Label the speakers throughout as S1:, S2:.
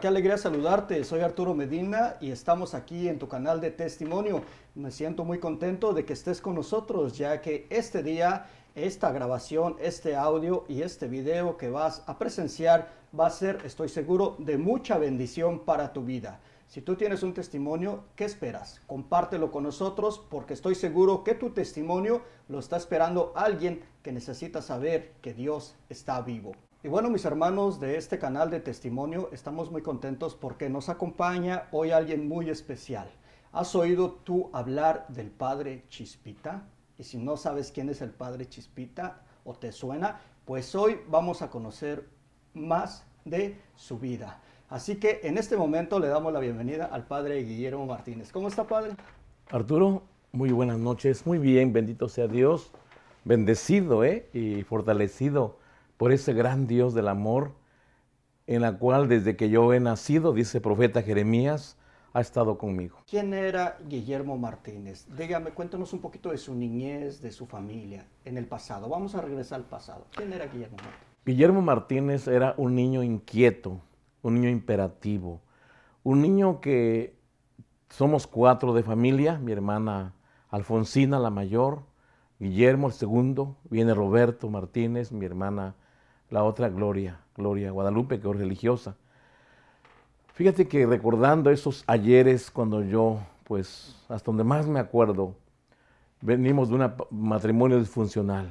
S1: qué alegría saludarte. Soy Arturo Medina y estamos aquí en tu canal de testimonio. Me siento muy contento de que estés con nosotros, ya que este día, esta grabación, este audio y este video que vas a presenciar va a ser, estoy seguro, de mucha bendición para tu vida. Si tú tienes un testimonio, ¿qué esperas? Compártelo con nosotros porque estoy seguro que tu testimonio lo está esperando alguien que necesita saber que Dios está vivo. Y bueno, mis hermanos de este canal de testimonio, estamos muy contentos porque nos acompaña hoy alguien muy especial. ¿Has oído tú hablar del Padre Chispita? Y si no sabes quién es el Padre Chispita o te suena, pues hoy vamos a conocer más de su vida. Así que en este momento le damos la bienvenida al Padre Guillermo Martínez. ¿Cómo está, Padre?
S2: Arturo, muy buenas noches. Muy bien, bendito sea Dios. Bendecido, ¿eh? Y fortalecido por ese gran Dios del amor, en la cual desde que yo he nacido, dice el profeta Jeremías, ha estado conmigo.
S1: ¿Quién era Guillermo Martínez? Dígame, cuéntanos un poquito de su niñez, de su familia, en el pasado. Vamos a regresar al pasado. ¿Quién era Guillermo Martínez?
S2: Guillermo Martínez era un niño inquieto, un niño imperativo, un niño que somos cuatro de familia, mi hermana Alfonsina, la mayor, Guillermo, el segundo, viene Roberto Martínez, mi hermana la otra Gloria, Gloria Guadalupe, que es religiosa. Fíjate que recordando esos ayeres cuando yo, pues, hasta donde más me acuerdo, venimos de un matrimonio disfuncional.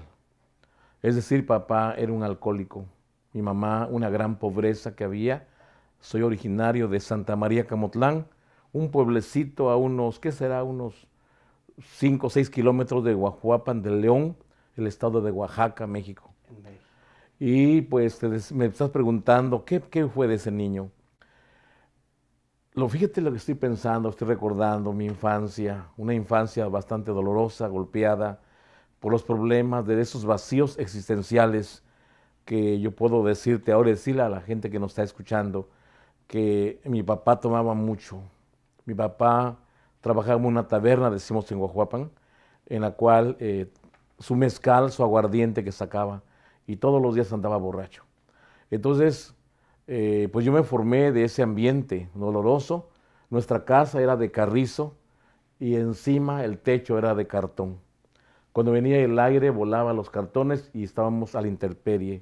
S2: Es decir, papá era un alcohólico, mi mamá una gran pobreza que había. Soy originario de Santa María Camotlán, un pueblecito a unos, ¿qué será? Unos cinco o seis kilómetros de Guajuapan de León, el estado de Oaxaca, México. Y pues me estás preguntando, ¿qué, fue de ese niño? Lo fíjate lo que estoy pensando, estoy recordando mi infancia, una infancia bastante dolorosa, golpeada por los problemas de esos vacíos existenciales que yo puedo decirte ahora, decirle a la gente que nos está escuchando, que mi papá tomaba mucho. Mi papá trabajaba en una taberna, decimos en Guajuapan, en la cual eh, su mezcal, su aguardiente que sacaba, y todos los días andaba borracho. Entonces, eh, pues yo me formé de ese ambiente doloroso. Nuestra casa era de carrizo y encima el techo era de cartón. Cuando venía el aire volaba los cartones y estábamos a la intemperie.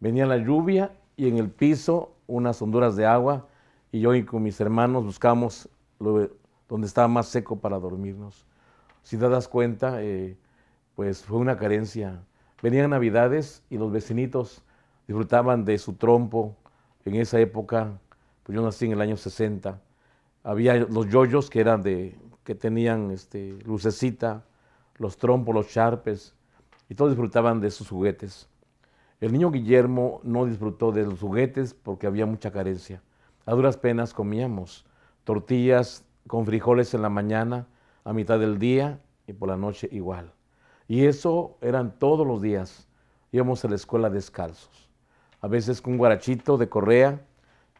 S2: Venía la lluvia y en el piso unas honduras de agua y yo y con mis hermanos buscamos donde estaba más seco para dormirnos. Si te das cuenta, eh, pues fue una carencia Venían navidades y los vecinitos disfrutaban de su trompo. En esa época, pues yo nací en el año 60, había los yoyos que eran de, que tenían este, lucecita, los trompos, los charpes, y todos disfrutaban de sus juguetes. El niño Guillermo no disfrutó de los juguetes porque había mucha carencia. A duras penas comíamos tortillas con frijoles en la mañana, a mitad del día y por la noche igual. Y eso eran todos los días. Íbamos a la escuela descalzos. A veces con un guarachito de correa,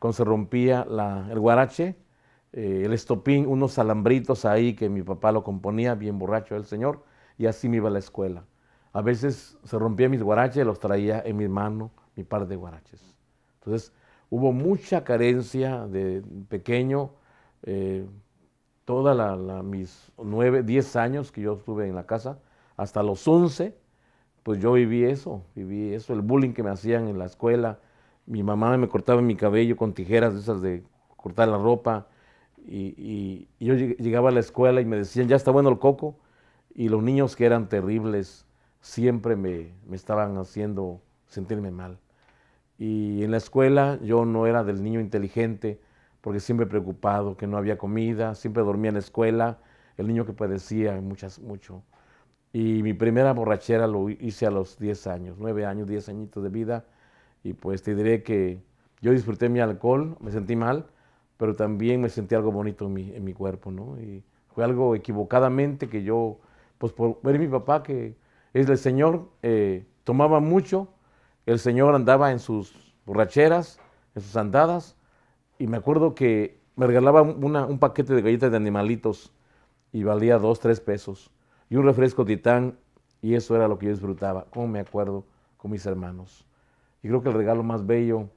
S2: cuando se rompía el guarache, eh, el estopín, unos alambritos ahí que mi papá lo componía, bien borracho el señor, y así me iba a la escuela. A veces se rompía mis guaraches, los traía en mi mano, mi par de guaraches. Entonces, hubo mucha carencia de pequeño, eh, toda mis nueve, diez años que yo estuve en la casa, hasta los 11, pues yo viví eso, viví eso, el bullying que me hacían en la escuela. Mi mamá me cortaba mi cabello con tijeras esas de cortar la ropa. Y, yo llegaba a la escuela y me decían, ya está bueno el coco. Y los niños que eran terribles siempre me, me estaban haciendo sentirme mal. Y en la escuela yo no era del niño inteligente, porque siempre preocupado, que no había comida, siempre dormía en la escuela, el niño que padecía muchas, mucho. Y mi primera borrachera lo hice a los 10 años, 9 años, 10 añitos de vida. Y pues te diré que yo disfruté mi alcohol, me sentí mal, pero también me sentí algo bonito en mi, cuerpo, ¿no? Y fue algo equivocadamente que yo, pues por ver mi papá que es el Señor, eh, tomaba mucho, el Señor andaba en sus borracheras, en sus andadas, y me acuerdo que me regalaba un paquete de galletas de animalitos y valía dos, tres pesos y un refresco titán, y eso era lo que yo disfrutaba, como me acuerdo, con mis hermanos. Y creo que el regalo más bello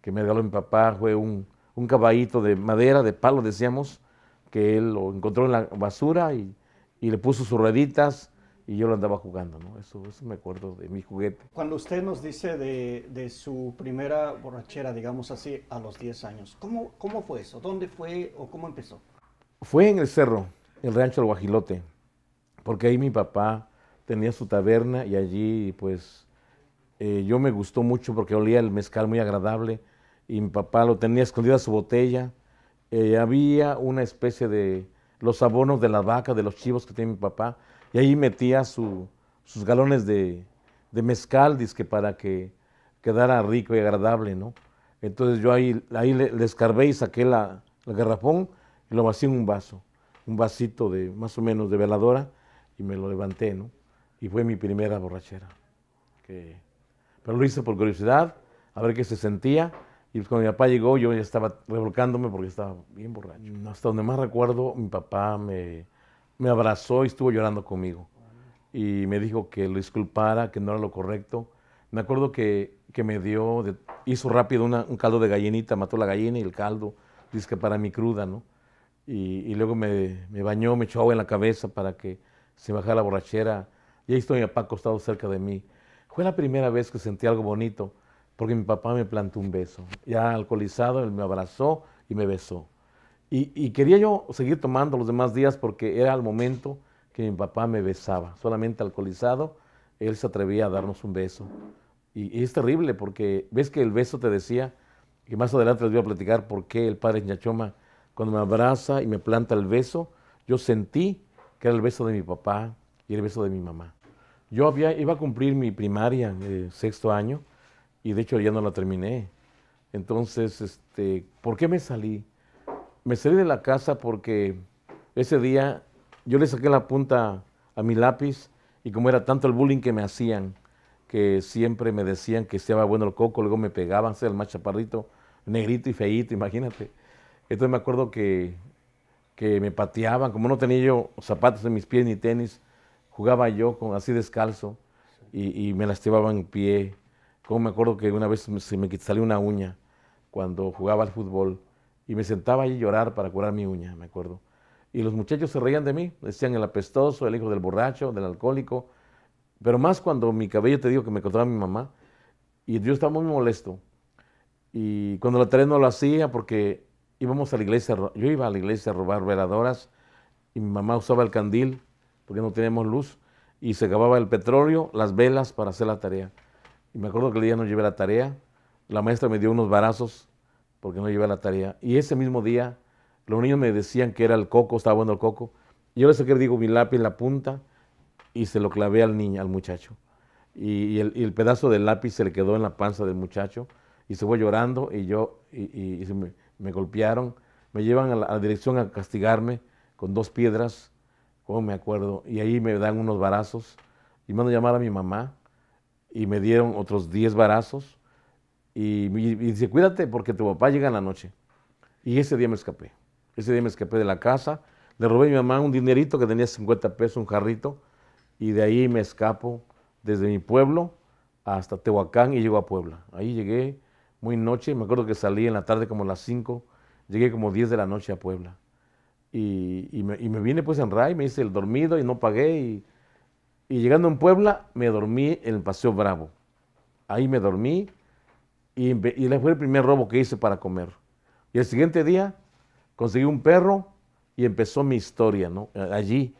S2: que me regaló mi papá fue un, caballito de madera, de palo, decíamos, que él lo encontró en la basura y, le puso sus rueditas y yo lo andaba jugando, ¿no? Eso, eso me acuerdo de mi juguete.
S1: Cuando usted nos dice de, su primera borrachera, digamos así, a los 10 años, ¿cómo, ¿cómo fue eso? ¿Dónde fue o cómo empezó?
S2: Fue en el cerro, el rancho del Guajilote porque ahí mi papá tenía su taberna y allí pues eh, yo me gustó mucho porque olía el mezcal muy agradable y mi papá lo tenía escondida su botella. Eh, había una especie de los abonos de la vaca, de los chivos que tenía mi papá y ahí metía sus galones de, de mezcal, para que quedara rico y agradable, ¿no? Entonces yo ahí, ahí le, escarbé y saqué la, el garrafón y lo vací en un vaso, un vasito de más o menos de veladora y me lo levanté, ¿no? Y fue mi primera borrachera. Que... Pero lo hice por curiosidad, a ver qué se sentía. Y cuando mi papá llegó, yo ya estaba revolcándome porque estaba bien borracho. Mm. Hasta donde más recuerdo, mi papá me, abrazó y estuvo llorando conmigo. Y me dijo que lo disculpara, que no era lo correcto. Me acuerdo que, que me dio, de, hizo rápido un caldo de gallinita, mató la gallina y el caldo, dice que para mi cruda, ¿no? Y, y luego me, me, bañó, me echó agua en la cabeza para que se me la borrachera y ahí estoy mi papá acostado cerca de mí. Fue la primera vez que sentí algo bonito porque mi papá me plantó un beso. Ya alcoholizado, él me abrazó y me besó. Y, quería yo seguir tomando los demás días porque era el momento que mi papá me besaba. Solamente alcoholizado, él se atrevía a darnos un beso. Y, es terrible porque ves que el beso te decía, que más adelante les voy a platicar por qué el padre Ñachoma, cuando me abraza y me planta el beso, yo sentí que era el beso de mi papá y el beso de mi mamá. Yo había, iba a cumplir mi primaria, eh, sexto año, y de hecho ya no la terminé. Entonces, este, ¿por qué me salí? Me salí de la casa porque ese día yo le saqué la punta a mi lápiz y como era tanto el bullying que me hacían, que siempre me decían que estaba bueno el coco, luego me pegaban, sea el más chaparrito, negrito y feito, imagínate. Entonces me acuerdo que que me pateaban, como no tenía yo zapatos en mis pies ni tenis, jugaba yo así descalzo y, me lastimaban en pie. Como me acuerdo que una vez se me salió una uña cuando jugaba al fútbol y me sentaba ahí a llorar para curar mi uña, me acuerdo. Y los muchachos se reían de mí, decían el apestoso, el hijo del borracho, del alcohólico, pero más cuando mi cabello, te digo, que me cortaba mi mamá, y yo estaba muy molesto. Y cuando la tarea no lo hacía porque íbamos a la iglesia, yo iba a la iglesia a robar veladoras y mi mamá usaba el candil porque no teníamos luz y se acababa el petróleo, las velas para hacer la tarea. Y me acuerdo que el día no llevé la tarea, la maestra me dio unos varazos porque no llevé la tarea. Y ese mismo día los niños me decían que era el coco, estaba bueno el coco. Y yo les saqué, digo, mi lápiz en la punta y se lo clavé al niño, al muchacho. Y, el, pedazo del lápiz se le quedó en la panza del muchacho y se fue llorando y yo, y, y me golpearon, me llevan a la, dirección a castigarme con dos piedras, como me acuerdo, y ahí me dan unos varazos y mando a llamar a mi mamá y me dieron otros 10 varazos y, y, y, dice, cuídate porque tu papá llega en la noche. Y ese día me escapé, ese día me escapé de la casa, le robé a mi mamá un dinerito que tenía 50 pesos, un jarrito, y de ahí me escapo desde mi pueblo hasta Tehuacán y llego a Puebla. Ahí llegué, muy noche. Me acuerdo que salí en la tarde como las 5, llegué como 10 de la noche a Puebla. Y, me, vine pues en RAI, me hice el dormido y no pagué. Y, llegando en Puebla me dormí en el Paseo Bravo. Ahí me dormí y, y fue el primer robo que hice para comer. Y el siguiente día conseguí un perro y empezó mi historia, Allí,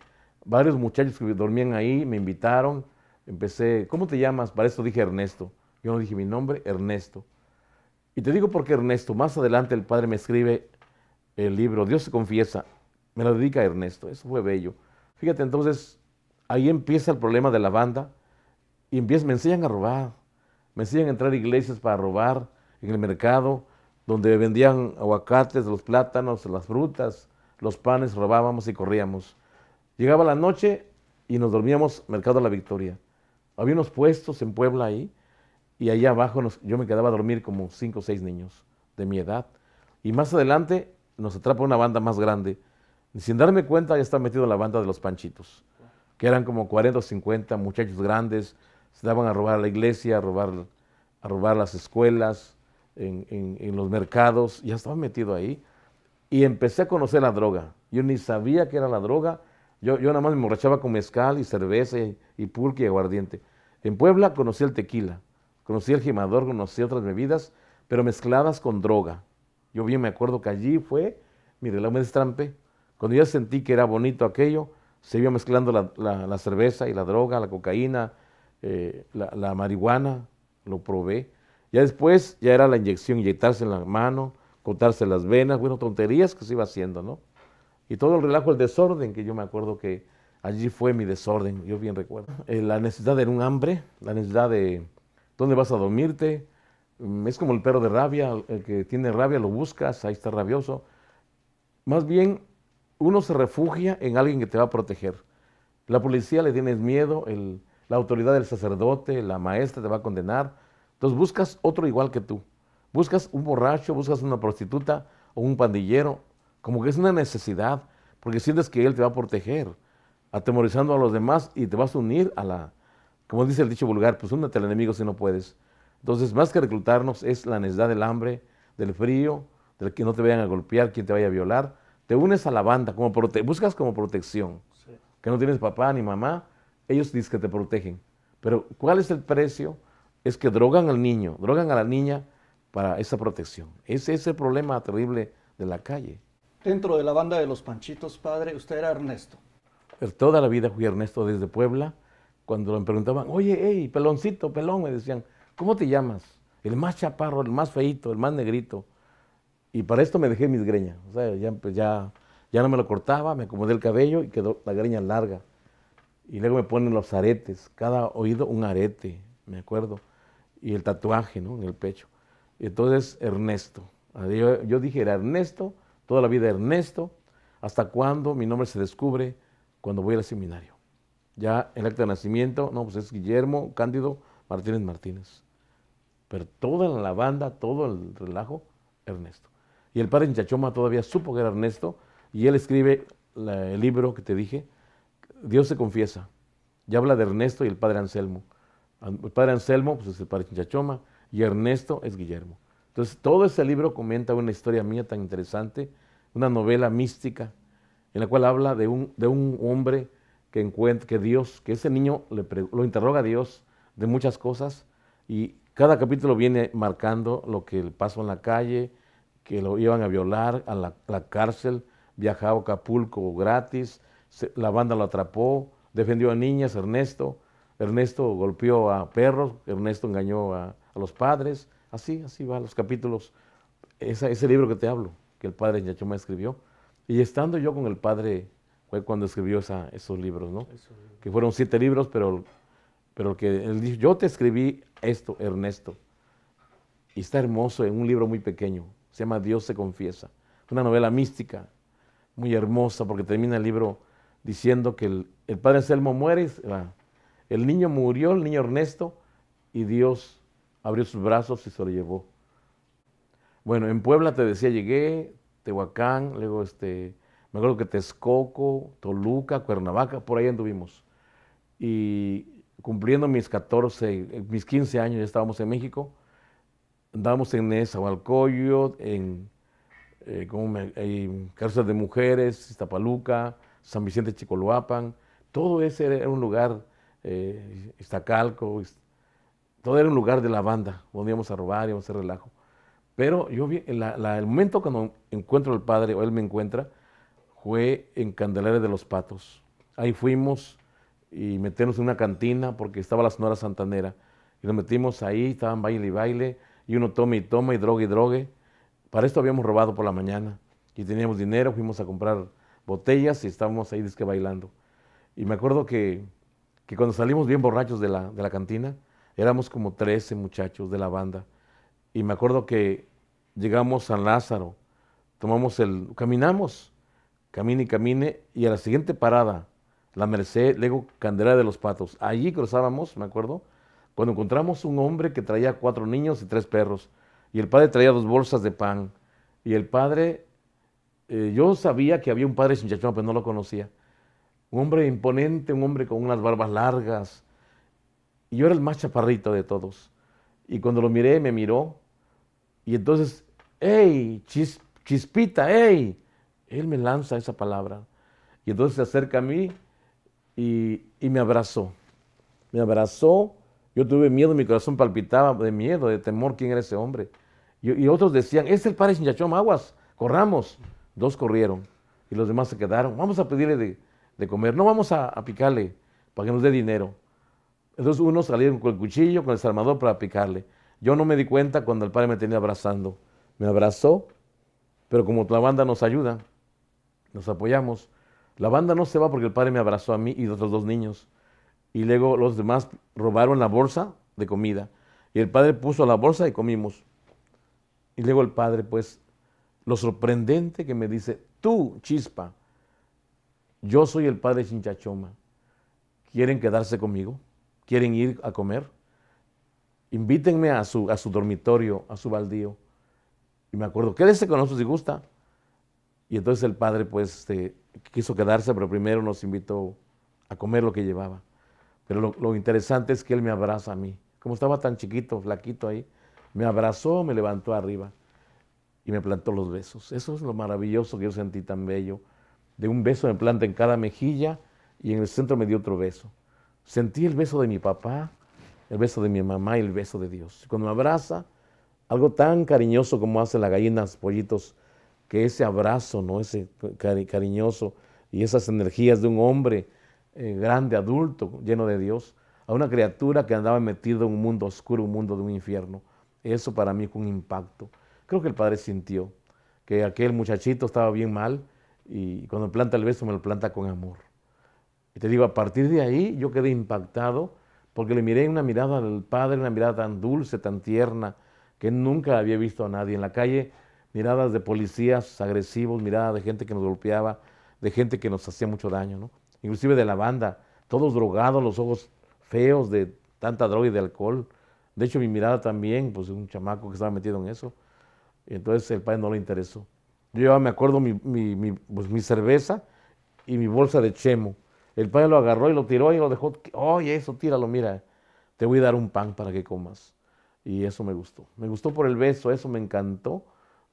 S2: varios muchachos que dormían ahí me invitaron. Empecé, ¿cómo te llamas? Para esto dije Ernesto. Yo no dije mi nombre, Ernesto. Y te digo porque Ernesto, más adelante el padre me escribe el libro Dios se confiesa, me lo dedica a Ernesto, eso fue bello. Fíjate, entonces ahí empieza el problema de la banda y me enseñan a robar, me enseñan a entrar a iglesias para robar en el mercado, donde vendían aguacates, los plátanos, las frutas, los panes, robábamos y corríamos. Llegaba la noche y nos dormíamos Mercado de la Victoria. Había unos puestos en Puebla ahí y allá abajo yo me quedaba a dormir como cinco o seis niños de mi edad. Y más adelante nos atrapa una banda más grande. Y sin darme cuenta ya estaba metido en la banda de los panchitos, que eran como 40 o 50 muchachos grandes, se daban a robar la iglesia, a robar, a robar las escuelas, en, los mercados, ya estaba metido ahí. Y empecé a conocer la droga. Yo ni sabía que era la droga. Yo, yo nada más me emborrachaba con mezcal y cerveza y, y pulque y aguardiente. En Puebla conocí el tequila Conocí el gimador, conocí otras bebidas, pero mezcladas con droga. Yo bien me acuerdo que allí fue mi relajo, me destrampe. Cuando ya sentí que era bonito aquello, se iba mezclando la, cerveza y la droga, la cocaína, eh, la, marihuana, lo probé. Ya después ya era la inyección, inyectarse en la mano, cortarse las venas, bueno, tonterías que se iba haciendo, ¿no? Y todo el relajo, el desorden, que yo me acuerdo que allí fue mi desorden, yo bien recuerdo. Eh, la necesidad de un hambre, la necesidad de, dónde vas a dormirte. Mm, es como el perro de rabia, el que tiene rabia lo buscas, ahí está rabioso. Más bien, uno se refugia en alguien que te va a proteger. La policía le tienes miedo, la autoridad del sacerdote, la maestra te va a condenar. Entonces buscas otro igual que tú. Buscas un borracho, buscas una prostituta o un pandillero. Como que es una necesidad, porque sientes que él te va a proteger, atemorizando a los demás y te vas a unir a la, como dice el dicho vulgar, pues únete al enemigo si no puedes. Entonces, más que reclutarnos, es la necesidad del hambre, del frío, del que no te vayan a golpear, quien te vaya a violar. Te unes a la banda, como buscas como protección. Que no tienes papá ni mamá, ellos dicen que te protegen. Pero, ¿cuál es el precio? Es que drogan al niño, drogan a la niña para esa protección. Ese es el problema terrible de la calle.
S1: Dentro de la banda de los Panchitos, padre, usted era Ernesto.
S2: toda la vida fui Ernesto desde Puebla cuando me preguntaban, oye, hey, peloncito, pelón, me decían, ¿cómo te llamas? El más chaparro, el más feito, el más negrito. Y para esto me dejé mis greñas. O sea, ya, pues, ya, ya no me lo cortaba, me acomodé el cabello y quedó la greña larga. Y luego me ponen los aretes, cada oído un arete, me acuerdo. Y el tatuaje, ¿no? En el pecho. Y entonces, Ernesto. Ah, yo, yo dije, era Ernesto, toda la vida Ernesto, hasta cuando mi nombre se descubre cuando voy al seminario ya el acta de nacimiento, no, pues es Guillermo Cándido Martínez Martínez. Pero toda la banda, todo el relajo, Ernesto. Y el padre Inchachoma todavía supo que era Ernesto y él escribe el libro que te dije, Dios se confiesa. Ya habla de Ernesto y el padre Anselmo. El padre Anselmo pues, es el padre Chinchachoma y Ernesto es Guillermo. Entonces, todo ese libro comenta una historia mía tan interesante, una novela mística, en la cual habla de un, de un hombre que, que Dios, que ese niño le lo interroga a Dios de muchas cosas y cada capítulo viene marcando lo que pasó en la calle, que lo iban a violar, a la, cárcel, viajaba a Acapulco gratis, la banda lo atrapó, defendió a niñas, Ernesto, Ernesto golpeó a perros, Ernesto engañó a, los padres, así, así va los capítulos. ese libro que te hablo, que el padre Yachoma escribió. Y estando yo con el padre fue cuando escribió esos libros, ¿no? Que fueron siete libros, pero, pero que él dijo, yo te escribí esto, Ernesto. Y está hermoso en un libro muy pequeño, se llama Dios se confiesa. Es una novela mística, muy hermosa, porque termina el libro diciendo que el, el padre Anselmo muere, el niño murió, el niño Ernesto, y Dios abrió sus brazos y se lo llevó. Bueno, en Puebla te decía, llegué, Tehuacán, luego este, me acuerdo que Texcoco, Toluca, Cuernavaca, por ahí anduvimos. Y cumpliendo mis 14, eh, mis 15 años, ya estábamos en México, andábamos en Nezahualcóyotl, en, eh, en Cárcel de Mujeres, Iztapaluca, San Vicente Chicoloapan, todo ese era un lugar, eh, Iztacalco, todo era un lugar de la banda, donde íbamos a robar, íbamos a hacer relajo. Pero yo vi, el momento cuando encuentro al padre o él me encuentra, fue en Candelaria de los Patos. Ahí fuimos y meternos en una cantina porque estaba la Sonora Santanera. Y nos metimos ahí, estaban baile y baile, y uno toma y toma y droga y drogue. Para esto habíamos robado por la mañana y teníamos dinero, fuimos a comprar botellas y estábamos ahí disque bailando. Y me acuerdo que, cuando salimos bien borrachos de la, cantina, éramos como 13 muchachos de la banda. Y me acuerdo que llegamos a San Lázaro, tomamos el, caminamos camine y camine, y a la siguiente parada, la Merced, luego Candelaria de los Patos. Allí cruzábamos, me acuerdo, cuando encontramos un hombre que traía cuatro niños y tres perros, y el padre traía dos bolsas de pan, y el padre, eh, yo sabía que había un padre chinchachón, pero no lo conocía. Un hombre imponente, un hombre con unas barbas largas, y yo era el más chaparrito de todos. Y cuando lo miré, me miró, y entonces, ¡hey! Chis, chispita, ¡hey! Él me lanza esa palabra. Y entonces se acerca a mí y, me abrazó. Me abrazó. Yo tuve miedo, mi corazón palpitaba de miedo, de temor, quién era ese hombre. Y, otros decían, es el padre Chinchachón, aguas, corramos. Dos corrieron y los demás se quedaron. Vamos a pedirle de, comer, no vamos a, picarle para que nos dé dinero. Entonces unos salieron con el cuchillo, con el salmador para picarle. Yo no me di cuenta cuando el padre me tenía abrazando. Me abrazó, pero como la banda nos ayuda, nos apoyamos. La banda no se va porque el padre me abrazó a mí y a otros dos niños. Y luego los demás robaron la bolsa de comida. Y el padre puso la bolsa y comimos. Y luego el padre, pues, lo sorprendente que me dice, tú, chispa, yo soy el padre Chinchachoma. ¿Quieren quedarse conmigo? ¿Quieren ir a comer? Invítenme a su, a su dormitorio, a su baldío. Y me acuerdo, quédese con nosotros si gusta. Y entonces el padre pues este, quiso quedarse, pero primero nos invitó a comer lo que llevaba. Pero lo, lo, interesante es que él me abraza a mí. Como estaba tan chiquito, flaquito ahí, me abrazó, me levantó arriba y me plantó los besos. Eso es lo maravilloso que yo sentí tan bello. De un beso me planta en cada mejilla y en el centro me dio otro beso. Sentí el beso de mi papá, el beso de mi mamá y el beso de Dios. Cuando me abraza, algo tan cariñoso como hace las gallinas, pollitos, que ese abrazo, ¿no? ese cariñoso y esas energías de un hombre eh, grande, adulto, lleno de Dios, a una criatura que andaba metida en un mundo oscuro, un mundo de un infierno. Eso para mí fue un impacto. Creo que el padre sintió que aquel muchachito estaba bien mal y cuando planta el beso me lo planta con amor. Y te digo, a partir de ahí yo quedé impactado porque le miré una mirada al padre, una mirada tan dulce, tan tierna, que nunca había visto a nadie. En la calle miradas de policías agresivos, miradas de gente que nos golpeaba, de gente que nos hacía mucho daño, ¿no? Inclusive de la banda, todos drogados, los ojos feos de tanta droga y de alcohol. De hecho, mi mirada también, pues un chamaco que estaba metido en eso. Entonces el padre no le interesó. Yo me acuerdo mi, mi, pues, mi cerveza y mi bolsa de chemo. El padre lo agarró y lo tiró y lo dejó. Oye, eso, tíralo, mira, te voy a dar un pan para que comas. Y eso me gustó. Me gustó por el beso, eso me encantó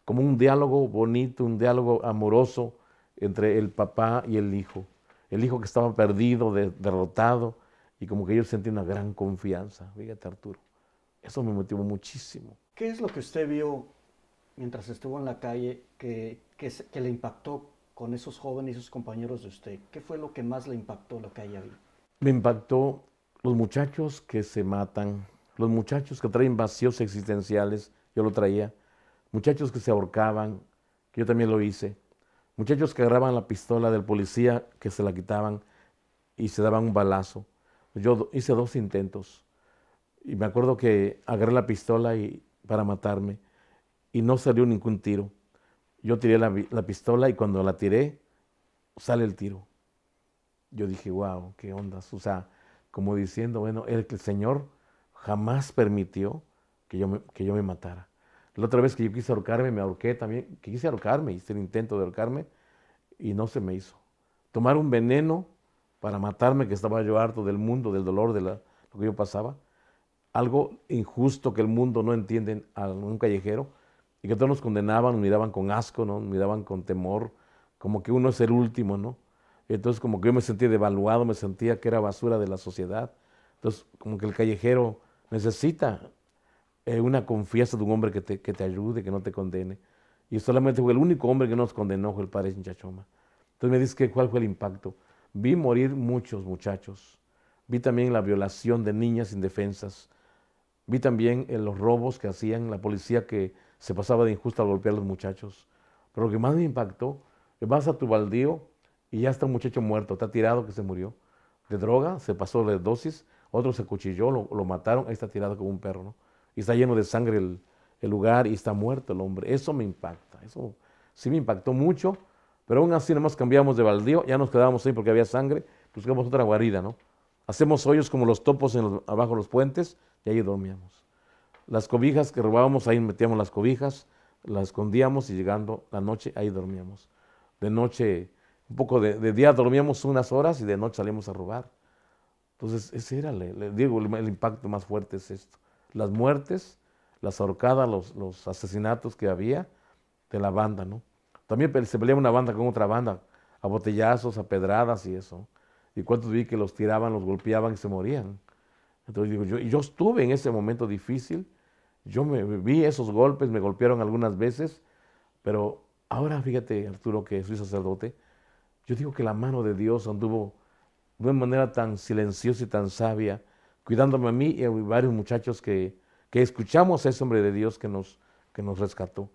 S2: como un diálogo bonito, un diálogo amoroso entre el papá y el hijo. El hijo que estaba perdido, derrotado, y como que yo sentí una gran confianza. Fíjate, Arturo, eso me motivó muchísimo.
S1: ¿Qué es lo que usted vio mientras estuvo en la calle que, le impactó con esos jóvenes y sus compañeros de usted? ¿Qué fue lo que más le impactó lo que haya visto?
S2: Me impactó los muchachos que se matan, los muchachos que traen vacíos existenciales, yo lo traía, muchachos que se ahorcaban, que yo también lo hice, muchachos que agarraban la pistola del policía, que se la quitaban y se daban un balazo. Yo hice dos intentos y me acuerdo que agarré la pistola y, para matarme y no salió ningún tiro. Yo tiré la, pistola y cuando la tiré, sale el tiro. Yo dije, wow, qué onda. O sea, como diciendo, bueno, el, Señor jamás permitió que yo que yo me matara. La otra vez que yo quise ahorcarme, me ahorqué también. Que Quise ahorcarme, hice el intento de ahorcarme y no se me hizo. Tomar un veneno para matarme, que estaba yo harto del mundo, del dolor, de lo que yo pasaba. Algo injusto que el mundo no entiende a un callejero y que todos nos condenaban, nos miraban con asco, ¿no? nos miraban con temor, como que uno es el último, ¿no? Entonces como que yo me sentía devaluado, me sentía que era basura de la sociedad. Entonces como que el callejero necesita eh, una confianza de un hombre que te, ayude, que no te condene. Y solamente fue el único hombre que nos condenó, fue el padre Chinchachoma. Entonces me dice que cuál fue el impacto. Vi morir muchos muchachos. Vi también la violación de niñas indefensas. Vi también eh, los robos que hacían la policía que se pasaba de injusta al golpear a los muchachos. Pero lo que más me impactó, eh, vas a tu baldío y ya está un muchacho muerto, está tirado que se murió. De droga, se pasó la dosis, otro se cuchilló, lo, lo mataron, ahí está tirado como un perro. ¿no? y está lleno de sangre el, lugar y está muerto el hombre. Eso me impacta, eso sí me impactó mucho, pero aún así nomás cambiamos de baldío, ya nos quedábamos ahí porque había sangre, buscamos otra guarida, ¿no? Hacemos hoyos como los topos abajo los puentes y ahí dormíamos. Las cobijas que robábamos, ahí metíamos las cobijas, las escondíamos y llegando la noche ahí dormíamos. De noche, un poco de, día dormíamos unas horas y de noche salíamos a robar. Entonces, ese era, le, digo, el impacto más fuerte es esto las muertes, las ahorcadas, los, asesinatos que había de la banda, ¿no? También se peleaba una banda con otra banda, a botellazos, a pedradas y eso. Y cuántos vi que los tiraban, los golpeaban y se morían. Entonces digo, yo, yo estuve en ese momento difícil, yo me vi esos golpes, me golpearon algunas veces, pero ahora fíjate, Arturo, que soy sacerdote, yo digo que la mano de Dios anduvo de una manera tan silenciosa y tan sabia cuidándome a mí y a varios muchachos que, escuchamos a ese hombre de Dios que nos, que nos rescató.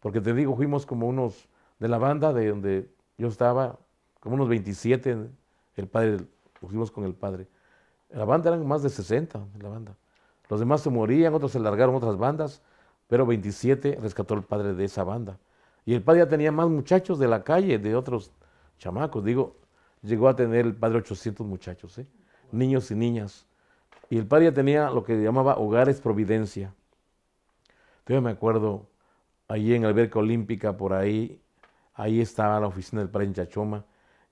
S2: Porque te digo, fuimos como unos de la banda de donde yo estaba, como unos 27, el padre, fuimos con el padre. La banda eran más de 60, la banda. Los demás se morían, otros se largaron otras bandas, pero 27 rescató el padre de esa banda. Y el padre ya tenía más muchachos de la calle, de otros chamacos. Digo, llegó a tener el padre 800 muchachos, ¿eh? niños y niñas. Y el padre ya tenía lo que llamaba Hogares Providencia. Yo me acuerdo, allí en Alberca Olímpica, por ahí, ahí estaba la oficina del padre en Chachoma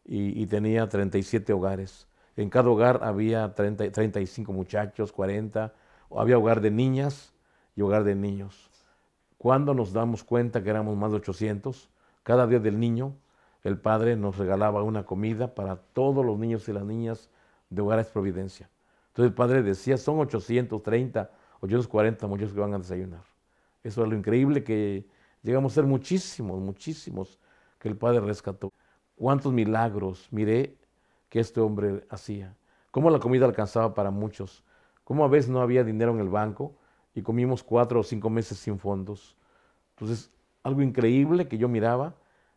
S2: y, y tenía 37 hogares. En cada hogar había 30, 35 muchachos, 40, había hogar de niñas y hogar de niños. Cuando nos damos cuenta que éramos más de 800, cada día del niño, el padre nos regalaba una comida para todos los niños y las niñas de Hogares Providencia. Entonces el padre decía, son 830, 840 muchachos que van a desayunar. Eso es lo increíble que llegamos a ser muchísimos, muchísimos que el padre rescató. Cuántos milagros miré que este hombre hacía. Cómo la comida alcanzaba para muchos. Cómo a veces no había dinero en el banco y comimos cuatro o cinco meses sin fondos. Entonces, algo increíble que yo miraba,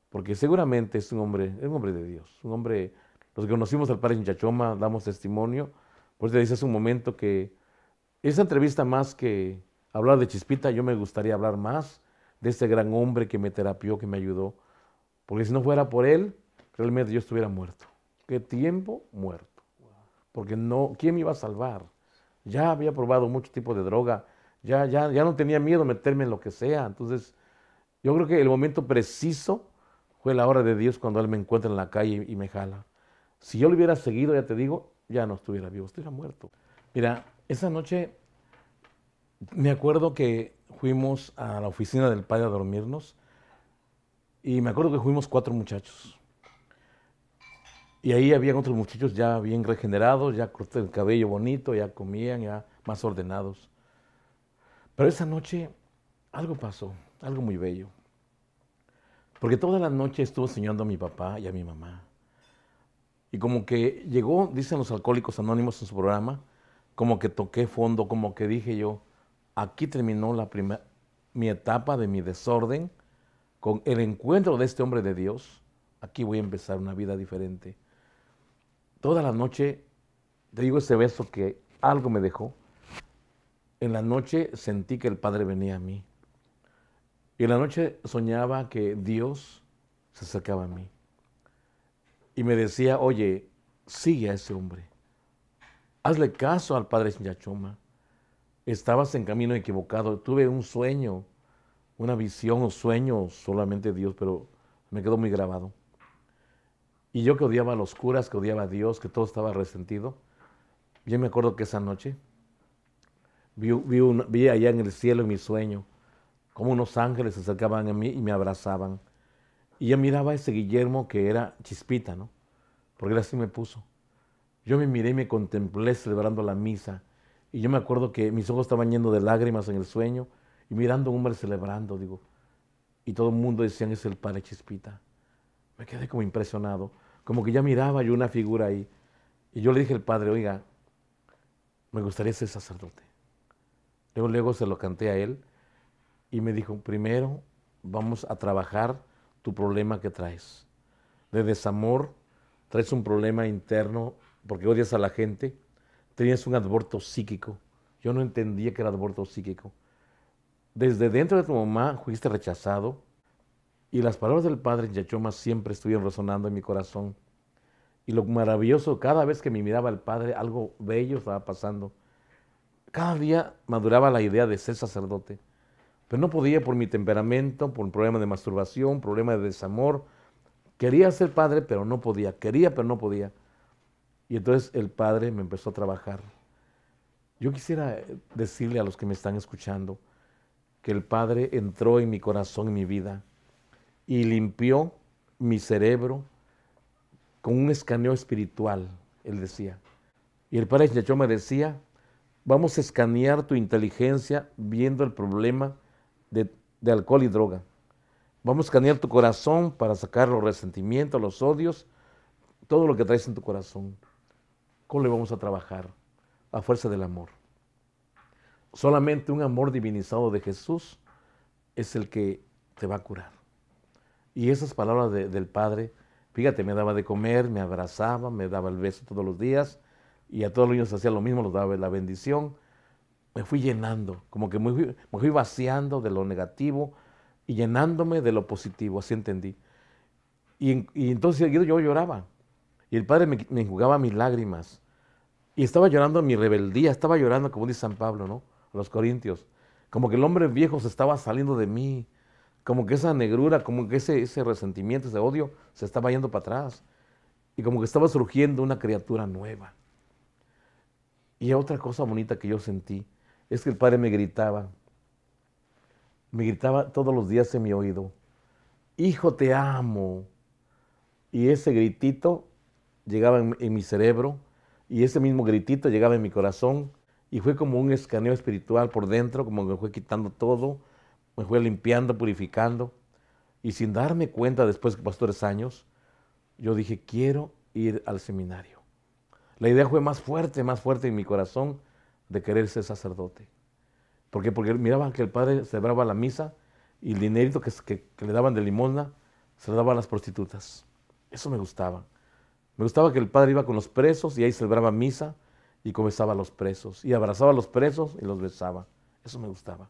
S2: porque seguramente es un hombre, es un hombre de Dios, un hombre, los que conocimos al padre Chinchachoma, damos testimonio, pues te dice hace un momento que esa entrevista más que hablar de Chispita, yo me gustaría hablar más de este gran hombre que me terapió, que me ayudó. Porque si no fuera por él, realmente yo estuviera muerto. ¿Qué tiempo? Muerto. Porque no, ¿quién me iba a salvar? Ya había probado mucho tipo de droga, ya, ya, ya no tenía miedo meterme en lo que sea. Entonces, yo creo que el momento preciso fue la hora de Dios cuando Él me encuentra en la calle y me jala. Si yo lo hubiera seguido, ya te digo, ya no estuviera vivo, estuviera muerto. Mira, esa noche me acuerdo que fuimos a la oficina del padre a dormirnos y me acuerdo que fuimos cuatro muchachos. Y ahí había otros muchachos ya bien regenerados, ya corté el cabello bonito, ya comían, ya más ordenados. Pero esa noche algo pasó, algo muy bello. Porque toda la noche estuvo soñando a mi papá y a mi mamá. Y como que llegó, dicen los alcohólicos anónimos en su programa, como que toqué fondo, como que dije yo, aquí terminó la mi etapa de mi desorden, con el encuentro de este hombre de Dios, aquí voy a empezar una vida diferente. Toda la noche, te digo ese beso que algo me dejó, en la noche sentí que el Padre venía a mí. Y en la noche soñaba que Dios se acercaba a mí y me decía, oye, sigue a ese hombre. Hazle caso al padre Sinyachoma. Estabas en camino equivocado. Tuve un sueño, una visión o sueño solamente Dios, pero me quedó muy grabado. Y yo que odiaba a los curas, que odiaba a Dios, que todo estaba resentido. Yo me acuerdo que esa noche vi, allá en el cielo en mi sueño como unos ángeles se acercaban a mí y me abrazaban. Y yo miraba a ese Guillermo que era chispita, ¿no? Porque así me puso. Yo me miré y me contemplé celebrando la misa. Y yo me acuerdo que mis ojos estaban yendo de lágrimas en el sueño y mirando a un hombre celebrando, digo. Y todo el mundo decían, es el padre Chispita. Me quedé como impresionado, como que ya miraba yo una figura ahí. Y yo le dije al padre, oiga, me gustaría ser sacerdote. Luego, luego se lo canté a él y me dijo, primero vamos a trabajar tu problema que traes. De desamor, traes un problema interno porque odias a la gente, tienes un aborto psíquico. Yo no entendía que era aborto psíquico. Desde dentro de tu mamá fuiste rechazado y las palabras del padre Yachoma siempre estuvieron resonando en mi corazón. Y lo maravilloso, cada vez que me miraba el padre, algo bello estaba pasando. Cada día maduraba la idea de ser sacerdote. Pero no podía por mi temperamento, por un problema de masturbación, problema de desamor. Quería ser padre, pero no podía. Quería, pero no podía. Y entonces el padre me empezó a trabajar. Yo quisiera decirle a los que me están escuchando que el padre entró en mi corazón, en mi vida, y limpió mi cerebro con un escaneo espiritual, él decía. Y el padre Chachó me decía, vamos a escanear tu inteligencia viendo el problema de, alcohol y droga. Vamos a escanear tu corazón para sacar los resentimientos, los odios, todo lo que traes en tu corazón. ¿Cómo le vamos a trabajar? A fuerza del amor. Solamente un amor divinizado de Jesús es el que te va a curar. Y esas palabras del Padre, fíjate, me daba de comer, me abrazaba, me daba el beso todos los días y a todos los niños hacía lo mismo, los daba la bendición me fui llenando, como que me fui, vaciando de lo negativo y llenándome de lo positivo, así entendí. Y, y entonces yo lloraba. Y el Padre me, enjugaba mis lágrimas. Y estaba llorando mi rebeldía, estaba llorando, como dice San Pablo, ¿no? Los Corintios. Como que el hombre viejo se estaba saliendo de mí. Como que esa negrura, como que ese, ese resentimiento, ese odio se estaba yendo para atrás. Y como que estaba surgiendo una criatura nueva. Y otra cosa bonita que yo sentí es que el padre me gritaba, me gritaba todos los días en mi oído, hijo te amo. Y ese gritito llegaba en, mi cerebro y ese mismo gritito llegaba en mi corazón y fue como un escaneo espiritual por dentro, como me fue quitando todo, me fue limpiando, purificando. Y sin darme cuenta, después de pastores años, yo dije, quiero ir al seminario. La idea fue más fuerte, más fuerte en mi corazón, de querer ser sacerdote. ¿Por Porque miraban que el padre celebraba la misa y el dinerito que, que, le daban de limosna se lo daban a las prostitutas. Eso me gustaba. Me gustaba que el padre iba con los presos y ahí celebraba misa y comenzaba a los presos. Y abrazaba a los presos y los besaba. Eso me gustaba.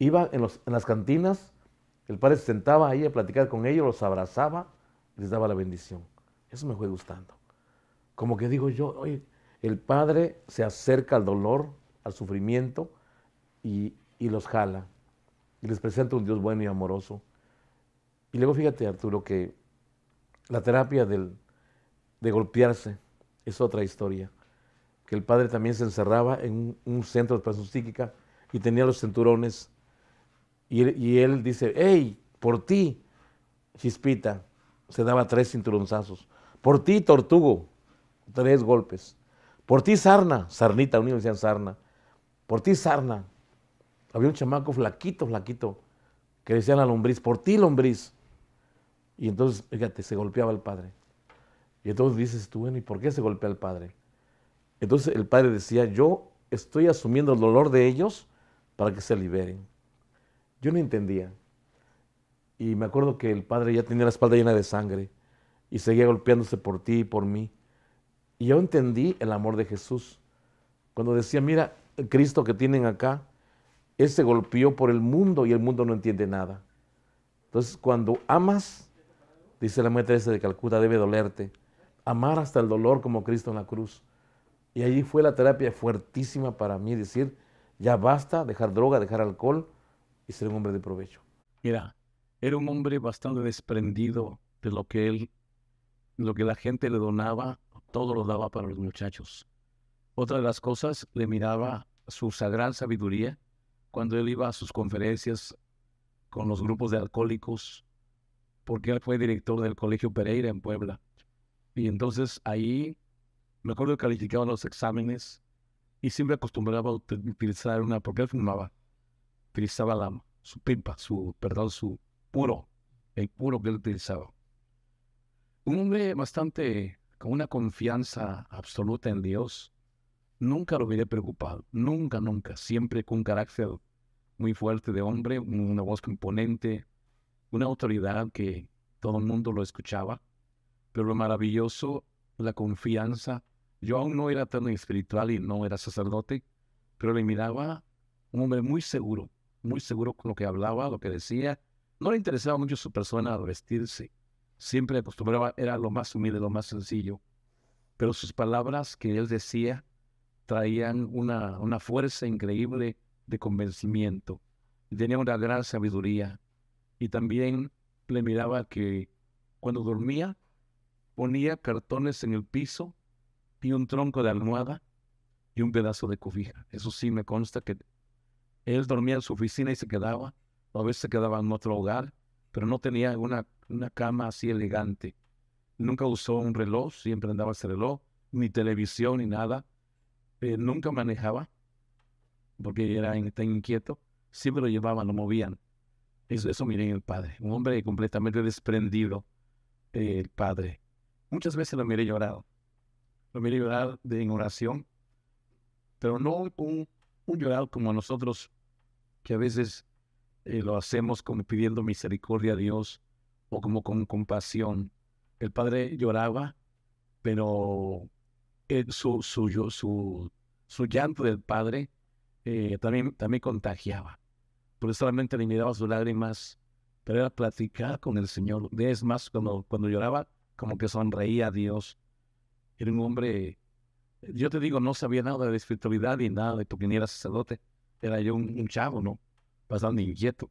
S2: Iba en, en las cantinas, el padre se sentaba ahí a platicar con ellos, los abrazaba y les daba la bendición. Eso me fue gustando. Como que digo yo, oye, el Padre se acerca al dolor, al sufrimiento y, los jala. Y les presenta un Dios bueno y amoroso. Y luego fíjate, Arturo, que la terapia de golpearse es otra historia. Que el padre también se encerraba en un, centro de presión psíquica y tenía los cinturones. Y, y él dice, hey, por ti, chispita, se daba tres cinturonzazos. Por ti, tortugo, tres golpes. Por ti Sarna, Sarnita, un niño decían Sarna. Por ti Sarna. Había un chamaco flaquito, flaquito, que decía la lombriz, por ti lombriz. Y entonces, fíjate, se golpeaba el padre. Y entonces dices tú, bueno, ¿y por qué se golpea el padre? Entonces el padre decía, yo estoy asumiendo el dolor de ellos para que se liberen. Yo no entendía. Y me acuerdo que el padre ya tenía la espalda llena de sangre y seguía golpeándose por ti y por mí. Y yo entendí el amor de Jesús. Cuando decía, mira, el Cristo que tienen acá, ese golpeó por el mundo y el mundo no entiende nada. Entonces, cuando amas, dice la maestra de Calcuta, debe dolerte. Amar hasta el dolor como Cristo en la cruz. Y allí fue la terapia fuertísima para mí, decir, ya basta, dejar droga, dejar alcohol y ser un hombre de provecho. Mira, era un hombre bastante desprendido de lo que él, lo que la gente le donaba todo lo daba para los muchachos. Otra de las cosas, le miraba su sagrada sabiduría cuando él iba a sus conferencias con los grupos de alcohólicos, porque él fue director del Colegio Pereira en Puebla. Y entonces ahí, me acuerdo que calificaba los exámenes y siempre acostumbraba a utilizar una propia fumaba. Utilizaba la, su pimpa, su, perdón, su puro, el puro que él utilizaba. Un hombre bastante con una confianza absoluta en Dios, nunca lo hubiera preocupado, nunca, nunca, siempre con un carácter muy fuerte de hombre, una voz componente, una autoridad que todo el mundo lo escuchaba, pero lo maravilloso, la confianza, yo aún no era tan espiritual y no era sacerdote, pero le miraba un hombre muy seguro, muy seguro con lo que hablaba, lo que decía, no le interesaba mucho su persona vestirse, siempre acostumbraba, era lo más humilde, lo más sencillo. Pero sus palabras que él decía traían una, fuerza increíble de convencimiento. Tenía una gran sabiduría. Y también le miraba que cuando dormía ponía cartones en el piso y un tronco de almohada y un pedazo de cobija. Eso sí me consta que él dormía en su oficina y se quedaba, o a veces se quedaba en otro hogar, pero no tenía una una cama así elegante. Nunca usó un reloj, siempre andaba ese reloj, ni televisión, ni nada. Eh, nunca manejaba, porque era tan inquieto. Siempre lo llevaban, lo movían. Eso, eso miré en el padre. Un hombre completamente desprendido, el padre. Muchas veces lo miré llorado. Lo miré llorar de, en oración, pero no un, llorado como nosotros, que a veces eh, lo hacemos como pidiendo misericordia a Dios o como con compasión. El padre lloraba, pero eh, su, su, su, llanto del padre eh, también, también contagiaba. eso solamente le miraba sus lágrimas, pero era platicar con el Señor. Es más, cuando, cuando lloraba, como que sonreía a Dios. Era un hombre, yo te digo, no sabía nada de la espiritualidad ni nada de tu que ni era sacerdote. Era yo un, chavo, ¿no? pasando inquieto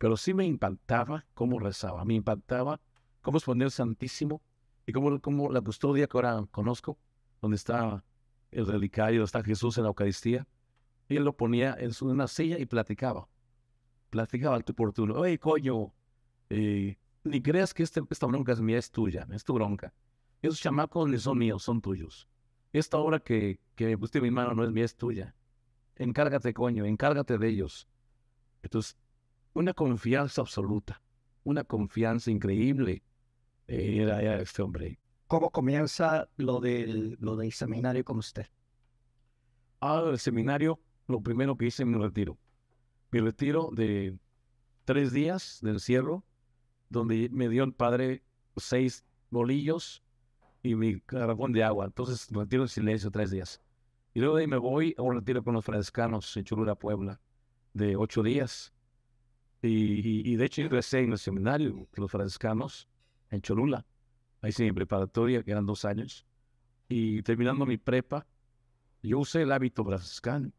S2: pero sí me impactaba cómo rezaba, me impactaba cómo exponía el Santísimo y cómo, la custodia que ahora conozco, donde está el relicario, está Jesús en la Eucaristía, y él lo ponía en una silla y platicaba. Platicaba al tu por Oye, coño, eh, ni creas que este, esta bronca es mía, es tuya, es tu bronca. Esos chamacos ni son míos, son tuyos. Esta obra que, que me pusiste mi mano no es mía, es tuya. Encárgate, coño, encárgate de ellos. Entonces, una confianza absoluta, una confianza increíble eh, era, este hombre.
S3: ¿Cómo comienza lo del, lo del seminario con usted?
S2: Ah, el seminario, lo primero que hice en mi retiro. Mi retiro de tres días de encierro, donde me dio el padre seis bolillos y mi garrafón de agua. Entonces, retiro en silencio tres días. Y luego de ahí me voy a un retiro con los franciscanos en Cholula, Puebla, de ocho días. Y, de hecho, yo en el seminario los franciscanos en Cholula. Ahí sí, en preparatoria, que eran dos años. Y terminando mi prepa, yo usé el hábito franciscano.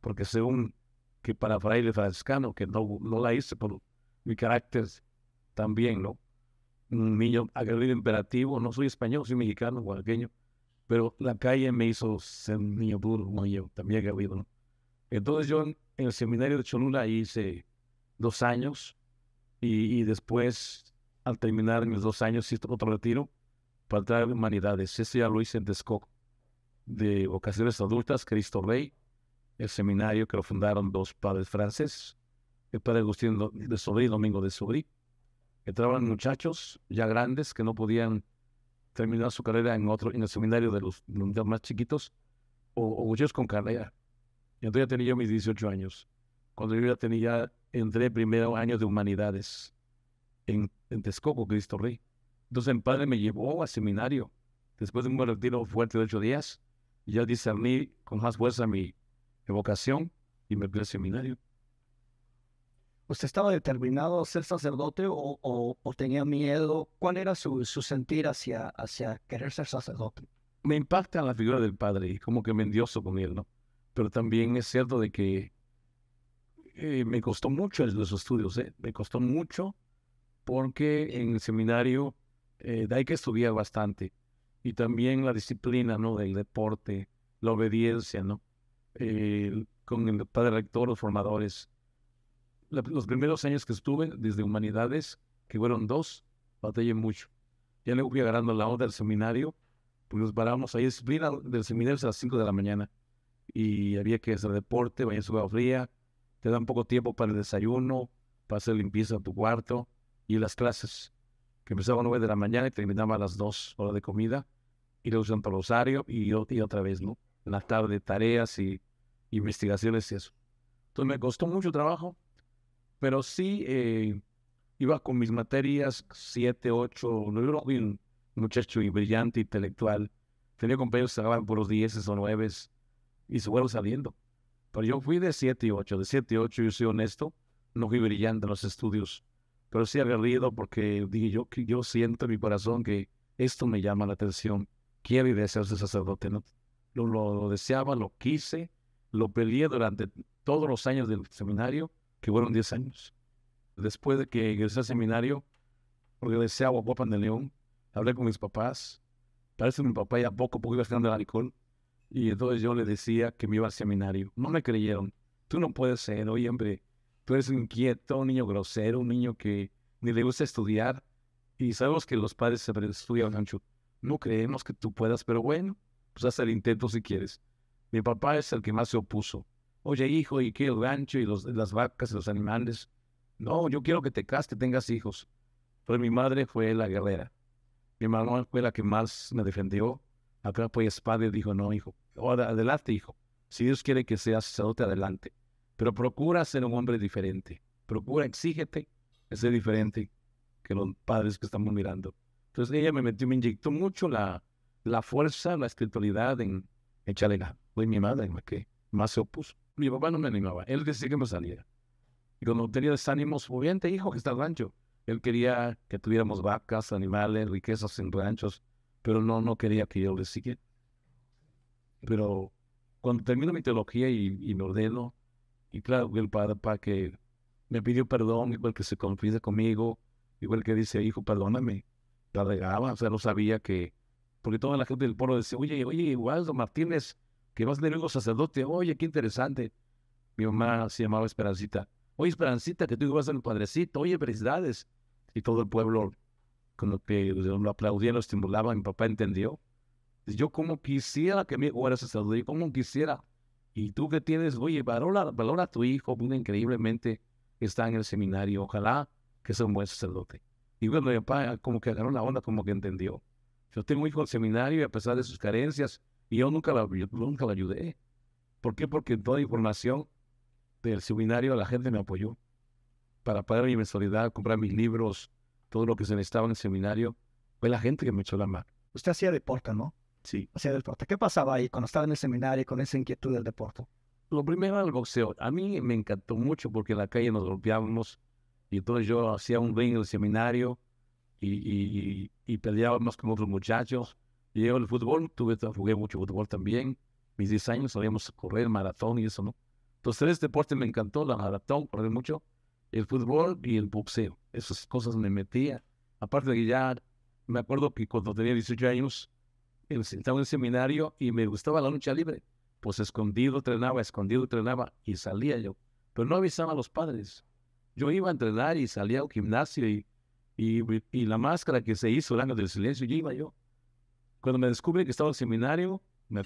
S2: Porque según que para fraile franciscano, que no, no la hice por mi carácter también, ¿no? Un niño agredido imperativo, no soy español, soy mexicano, guarqueño. pero la calle me hizo ser un niño duro, un también agredido, Entonces yo en el seminario de Cholula hice dos años y, y después, al terminar mis dos años, hice otro retiro para entrar en humanidades. Ese ya lo hice en Descoc, de ocasiones Adultas, Cristo Rey, el seminario que lo fundaron dos padres franceses, el padre Agustín de Sobrí Domingo de Sobrí. Entraban muchachos ya grandes que no podían terminar su carrera en otro en el seminario de los, más chiquitos o, o muchachos con carrera. Y entonces ya tenía yo mis 18 años. Cuando yo ya tenía entré primero año de humanidades en, en Texcoco, Cristo Rey. Entonces el padre me llevó al seminario. Después de un retiro fuerte de ocho días, ya discerní con más fuerza mi vocación y me fui al seminario.
S3: ¿Usted estaba determinado a ser sacerdote o, tenía miedo? ¿Cuál era su, sentir hacia, hacia querer ser sacerdote?
S2: Me impacta la figura del padre, como que mendioso con él, ¿no? Pero también es cierto de que eh, me costó mucho los estudios, eh. me costó mucho porque en el seminario de eh, hay que estudiar bastante y también la disciplina ¿no? del deporte, la obediencia, ¿no? con el padre rector, los formadores. los primeros años que estuve desde humanidades, que fueron dos, batallé mucho. Ya le fui agarrando la hora del seminario, pues nos parábamos ahí, disciplina del seminario a las 5 de la mañana y había que hacer deporte, bañarse agua fría, te dan poco tiempo para el desayuno, para hacer limpieza en tu cuarto y las clases, que empezaban a 9 de la mañana y terminaban a las 2 horas de comida, y luego Santo Rosario y, y otra vez, ¿no? En la tarde, tareas y investigaciones y eso. Entonces me costó mucho trabajo, pero sí eh, iba con mis materias 7, 8, no era un muchacho y brillante, intelectual. Tenía compañeros que sacaban por los 10 o 9 y se fueron saliendo. Pero yo fui de 7 y 8. De 7 y 8 yo soy honesto. No fui brillante en los estudios. Pero sí aguerrido porque dije yo, yo siento en mi corazón que esto me llama la atención. Quiero y deseo ser sacerdote. ¿no? Lo, deseaba, lo quise, lo peleé durante todos los años del seminario, que fueron 10 años. Después de que ingresé al seminario, regresé a Guapopan de León, hablé con mis papás. Parece que mi papá ya poco a poco iba a el alcohol. Y entonces yo le decía que me iba al seminario. No me creyeron. Tú no puedes ser, oye, hombre, tú eres inquieto, un niño grosero, un niño que ni le gusta estudiar. Y sabemos que los padres se estudian mucho. No creemos que tú puedas, pero bueno, pues haz el intento si quieres. Mi papá es el que más se opuso. Oye, hijo, ¿y qué el gancho y los, las vacas y los animales? No, yo quiero que te cases, que tengas hijos. Pero pues mi madre fue la guerrera. Mi mamá fue la que más me defendió Acá fue pues, espada y dijo, no, hijo, ahora adelante, hijo. Si Dios quiere que seas sacerdote, adelante. Pero procura ser un hombre diferente. Procura, exígete ser diferente que los padres que estamos mirando. Entonces ella me metió, me inyectó mucho la, la fuerza, la espiritualidad en, echarle la... Fue mi madre que más se opuso. Mi papá no me animaba, él decía que me saliera. Y cuando tenía desánimos, te hijo, que está el rancho. Él quería que tuviéramos vacas, animales, riquezas en ranchos pero no, no quería que yo le siguiera. Pero cuando termino mi teología y, me ordeno, y claro, el padre que me pidió perdón, igual que se confiesa conmigo, igual que dice, hijo, perdóname, la regaba, o sea, no sabía que, porque toda la gente del pueblo decía, oye, oye, Waldo Martínez, que vas a tener sacerdote, oye, qué interesante. Mi mamá se llamaba Esperancita, oye, Esperancita, que tú ibas a ser un padrecito, oye, felicidades. Y todo el pueblo cuando que pues, lo aplaudían, lo estimulaban, mi papá entendió. Yo como quisiera que mi hijo fuera sacerdote, como quisiera. Y tú que tienes, oye, valora, valora a tu hijo, muy increíblemente está en el seminario, ojalá que sea un buen sacerdote. Y bueno, mi papá como que agarró la onda, como que entendió. Yo tengo un hijo el seminario y a pesar de sus carencias, y yo nunca la nunca ayudé. ¿Por qué? Porque toda información del seminario la gente me apoyó para pagar mi mensualidad, comprar mis libros, todo lo que se necesitaba en el seminario, fue la gente que me echó la mano. Usted
S3: hacía deporte, ¿no? Sí. Hacía deporte. ¿Qué pasaba ahí cuando estaba en el seminario con esa inquietud del deporte?
S2: Lo primero era el boxeo. A mí me encantó mucho porque en la calle nos golpeábamos y entonces yo hacía un ring en el seminario y, y, peleábamos con otros muchachos. Y yo el fútbol, tuve, jugué mucho fútbol también. Mis 10 años sabíamos correr maratón y eso, ¿no? Entonces, tres deportes me encantó, la maratón, correr mucho el fútbol y el boxeo. Esas cosas me metía. Aparte de que ya me acuerdo que cuando tenía 18 años, estaba eh, en el seminario y me gustaba la lucha libre. Pues escondido entrenaba, escondido entrenaba y salía yo. Pero no avisaba a los padres. Yo iba a entrenar y salía al gimnasio y, la máscara que se hizo el año del silencio, yo iba yo. Cuando me descubrí que estaba en el seminario, me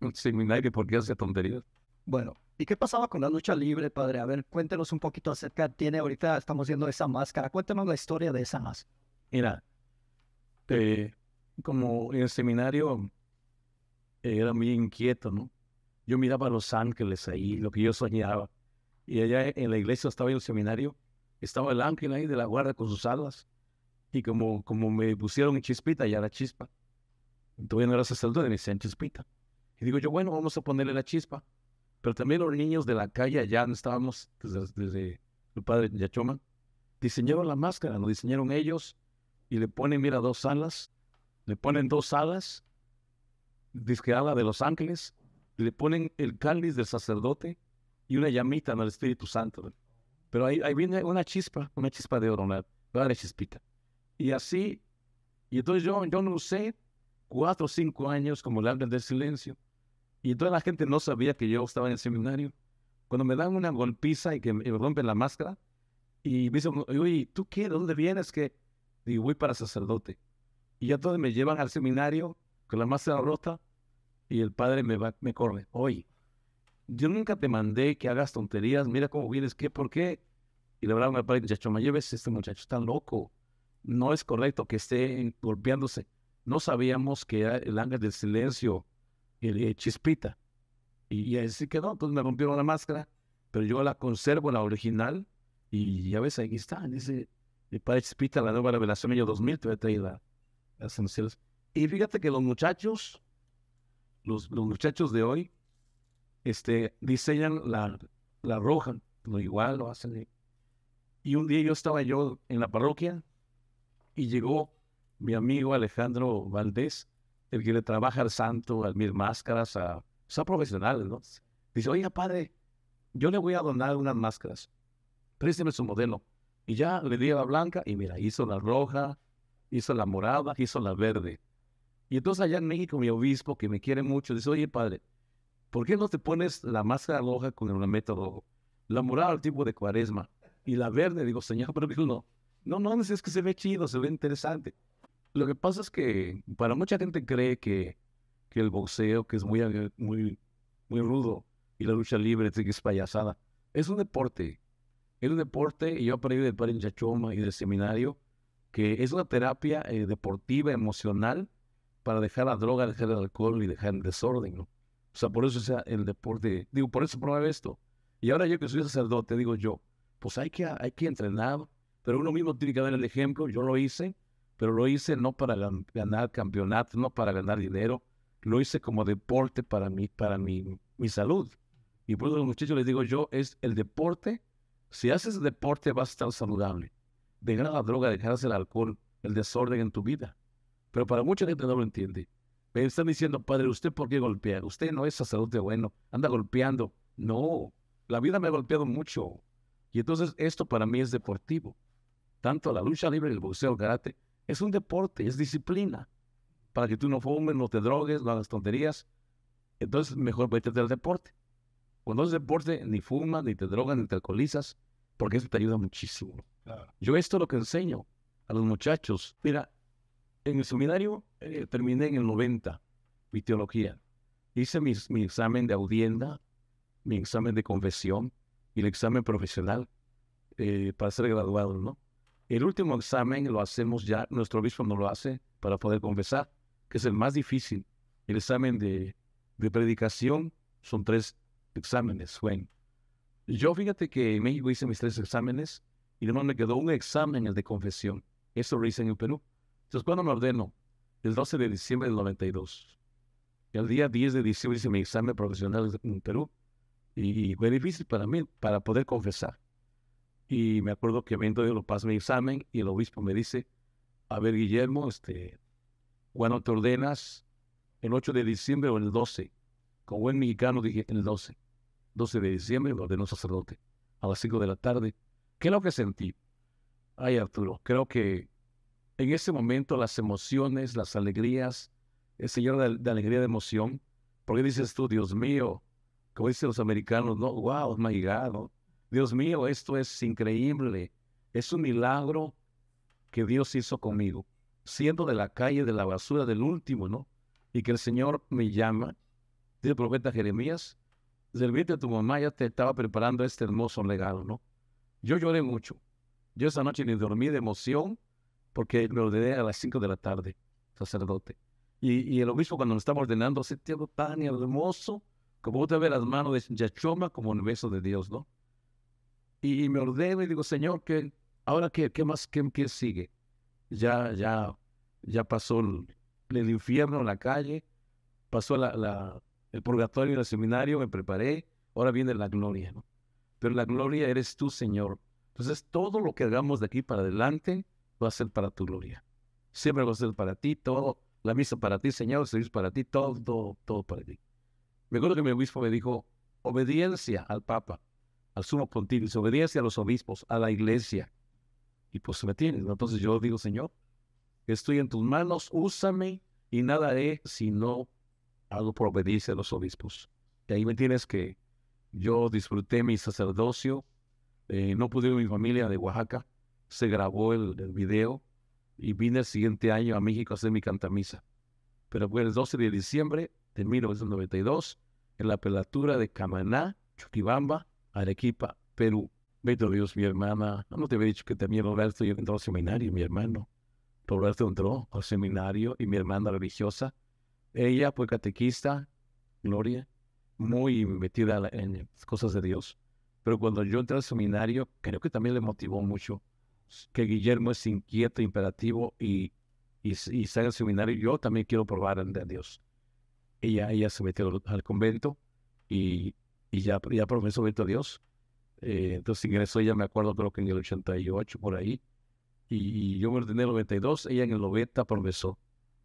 S2: un Seminario, porque hace tonterías?
S3: Bueno, ¿Y qué pasaba con la lucha libre, padre? A ver, cuéntenos un poquito acerca, tiene ahorita, estamos viendo esa máscara, cuéntenos la historia de esa máscara.
S2: Mira, eh, como en el seminario eh, era muy inquieto, ¿no? Yo miraba a Los Ángeles ahí, lo que yo soñaba. Y allá en la iglesia estaba en el seminario, estaba el ángel ahí de la guarda con sus alas. Y como, como me pusieron en chispita, ya la chispa. Todavía no era sacerdote, me decían chispita. Y digo yo, bueno, vamos a ponerle la chispa pero también los niños de la calle allá donde estábamos, desde, el padre Yachoma, diseñaron la máscara, lo diseñaron ellos y le ponen, mira, dos alas, le ponen dos alas, que habla de los ángeles, le ponen el cáliz del sacerdote y una llamita en el Espíritu Santo. Pero ahí, viene una chispa, una chispa de oro, una, una chispita. Y así, y entonces yo, yo no sé, cuatro o cinco años como le hablan del silencio. Y toda la gente no sabía que yo estaba en el seminario. Cuando me dan una golpiza y que me rompen la máscara, y me dicen, oye, ¿tú qué? ¿De dónde vienes? que Digo, voy para sacerdote. Y ya todos me llevan al seminario con la máscara rota y el padre me, va, me corre. Oye, yo nunca te mandé que hagas tonterías, mira cómo vienes, qué, por qué. Y le hablaron al padre, muchacho, me lleves, este muchacho está loco. No es correcto que esté golpeándose. No sabíamos que era el ángel del silencio el eh, chispita. Y, y, así quedó, entonces me rompieron la máscara, pero yo la conservo, la original, y ya ves, ahí está, en ese, el eh, padre chispita, la nueva revelación, año 2000, te voy a traer la, las Y fíjate que los muchachos, los, muchachos de hoy, este, diseñan la, la roja, lo igual lo hacen. Y un día yo estaba yo en la parroquia y llegó mi amigo Alejandro Valdés, el que le trabaja al santo, al mil máscaras, a, son pues, profesionales, ¿no? Dice, oye, padre, yo le voy a donar unas máscaras. Présteme su modelo. Y ya le di a la blanca y mira, hizo la roja, hizo la morada, hizo la verde. Y entonces allá en México mi obispo, que me quiere mucho, dice, oye, padre, ¿por qué no te pones la máscara roja con el método, La morada al tipo de cuaresma. Y la verde, digo, señor, pero no. No, no, es que se ve chido, se ve interesante. Lo que pasa es que para mucha gente cree que, que el boxeo, que es muy, muy, muy rudo, y la lucha libre, que es payasada. Es un deporte. Es un deporte, y yo aprendí de en Chachoma y del seminario, que es una terapia eh, deportiva, emocional, para dejar la droga, dejar el alcohol y dejar el desorden, ¿no? O sea, por eso sea, el deporte, digo, por eso promueve esto. Y ahora yo que soy sacerdote, digo yo, pues hay que, hay que entrenar, pero uno mismo tiene que dar el ejemplo, yo lo hice, pero lo hice no para ganar campeonato, no para ganar dinero, lo hice como deporte para mí, para mi, mi salud. Y por eso a los muchachos les digo yo, es el deporte, si haces deporte vas a estar saludable. Dejar la droga, dejarse el alcohol, el desorden en tu vida. Pero para mucha gente no lo entiende. Me están diciendo, padre, ¿usted por qué golpea? Usted no es de bueno, anda golpeando. No, la vida me ha golpeado mucho. Y entonces esto para mí es deportivo. Tanto la lucha libre, el boxeo, el karate, es un deporte, es disciplina. Para que tú no fumes, no te drogues, no hagas tonterías. Entonces, mejor vete al deporte. Cuando es deporte, ni fumas, ni te drogas, ni te alcoholizas, porque eso te ayuda muchísimo. Yo esto es lo que enseño a los muchachos. Mira, en el seminario eh, terminé en el 90 mi teología. Hice mi examen de audienda, mi examen de confesión y el examen profesional eh, para ser graduado, ¿no? El último examen lo hacemos ya, nuestro obispo no lo hace para poder confesar, que es el más difícil. El examen de, predicación son tres exámenes, Juan. Yo fíjate que en México hice mis tres exámenes y no me quedó un examen, el de confesión. Eso lo hice en el Perú. Entonces, ¿cuándo me ordeno? El 12 de diciembre del 92. El día 10 de diciembre hice mi examen profesional en Perú y fue difícil para mí, para poder confesar. Y me acuerdo que viendo de los pasé mi examen y el obispo me dice, a ver Guillermo, este, cuando te ordenas? ¿El 8 de diciembre o el 12? Como buen mexicano dije, el 12. 12 de diciembre lo ordenó sacerdote a las 5 de la tarde. ¿Qué es lo que sentí? Ay Arturo, creo que en ese momento las emociones, las alegrías, el Señor de, alegría de emoción, porque dices tú, Dios mío, como dicen los americanos, no, wow, oh my God, ¿no? Dios mío, esto es increíble. Es un milagro que Dios hizo conmigo, siendo de la calle de la basura del último, ¿no? Y que el Señor me llama, dice el profeta Jeremías, servirte a tu mamá, ya te estaba preparando este hermoso regalo, ¿no? Yo lloré mucho. Yo esa noche ni dormí de emoción porque me ordené a las cinco de la tarde, sacerdote. Y, y mismo cuando nos estaba ordenando, se tiempo tan hermoso, como usted ve las manos de Yachoma como un beso de Dios, ¿no? y, me ordeno y digo, Señor, que ahora qué, qué más, qué, sigue. Ya, ya, ya pasó el, infierno en la calle, pasó el purgatorio y el seminario, me preparé, ahora viene la gloria, Pero la gloria eres tú, Señor. Entonces, todo lo que hagamos de aquí para adelante va a ser para tu gloria. Siempre va a ser para ti, todo, la misa para ti, Señor, el para ti, todo, todo, todo para ti. Me acuerdo que mi obispo me dijo, obediencia al Papa al sumo pontífice, obediencia a los obispos, a la iglesia. Y pues me tienes. Entonces yo digo, Señor, estoy en tus manos, úsame y nada haré si no hago por obediencia a los obispos. Y ahí me tienes que yo disfruté mi sacerdocio. Eh, no pude mi familia de Oaxaca. Se grabó el, video y vine el siguiente año a México a hacer mi cantamisa. Pero fue el 12 de diciembre de 1992 en la pelatura de Camaná, Chuquibamba, Arequipa, Perú. Bendito oh Dios, mi hermana. No te había dicho que también Roberto yo entró al seminario, mi hermano. Roberto entró al seminario y mi hermana religiosa. Ella fue catequista, Gloria, muy metida en cosas de Dios. Pero cuando yo entré al seminario, creo que también le motivó mucho que Guillermo es inquieto, imperativo y, y, y sale al seminario. Yo también quiero probar a Dios. Ella, ella se metió al convento y y ya, ya a Dios. Eh, entonces ingresó ella, me acuerdo, creo que en el 88, por ahí. Y, yo me ordené en el 92, ella en el 90 promesó.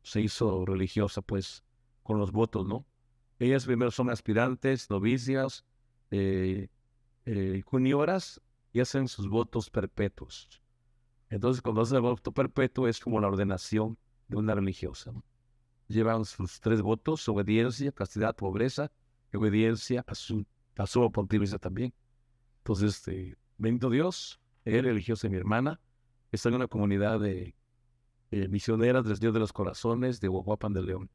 S2: Se hizo religiosa, pues, con los votos, ¿no? Ellas primero son aspirantes, novicias, eh, eh, junioras, y hacen sus votos perpetuos. Entonces, cuando hacen el voto perpetuo, es como la ordenación de una religiosa. Llevan sus tres votos, obediencia, castidad, pobreza, obediencia asunto pasó por Tibisa también. Entonces, este, bendito Dios, él eligió a mi hermana. Está en una comunidad de eh, misioneras del Dios de los Corazones de Huajuapan de León.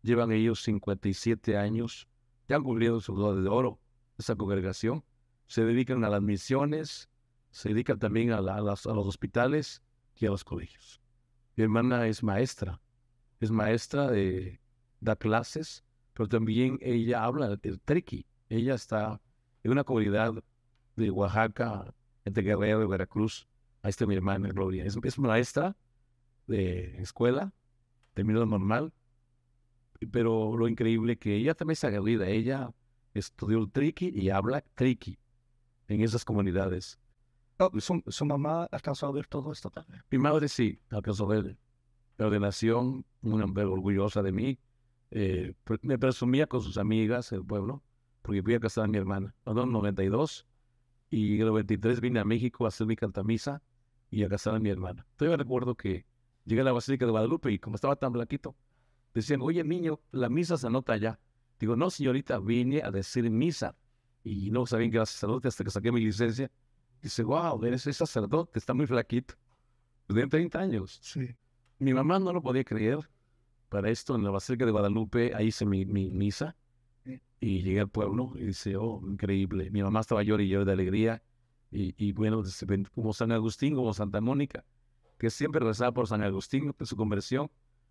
S2: Llevan ellos 57 años, ya han cumplido su duda de oro, esa congregación. Se dedican a las misiones, se dedican también a, a, los hospitales y a los colegios. Mi hermana es maestra, es maestra, de, da clases, pero también ella habla el triqui, ella está en una comunidad de Oaxaca, entre Guerrero y Veracruz. Ahí está mi hermana Gloria. Es, maestra de escuela, terminó normal, pero lo increíble que ella también es aguerrida. Ella estudió el triqui y habla triqui en esas comunidades. Oh, ¿su, mamá alcanzó a ver todo esto también? Mi madre sí, alcanzó a ver. La ordenación, una mujer orgullosa de mí. Eh, me presumía con sus amigas el pueblo porque fui a casar a mi hermana. en 92 y en el 93 vine a México a hacer mi cantamisa y a casar a mi hermana. Todavía recuerdo que llegué a la Basílica de Guadalupe y como estaba tan blanquito, decían, oye niño, la misa se anota allá. Digo, no señorita, vine a decir misa. Y no sabían que era sacerdote hasta que saqué mi licencia. Dice, wow, eres sacerdote, está muy flaquito. Pues de 30 años. Sí. Mi mamá no lo podía creer. Para esto, en la Basílica de Guadalupe, ahí hice mi misa. Y llegué al pueblo y dice, oh, increíble. Mi mamá estaba llorando y yo de alegría. Y, y, bueno, como San Agustín, como Santa Mónica, que siempre rezaba por San Agustín, por su conversión.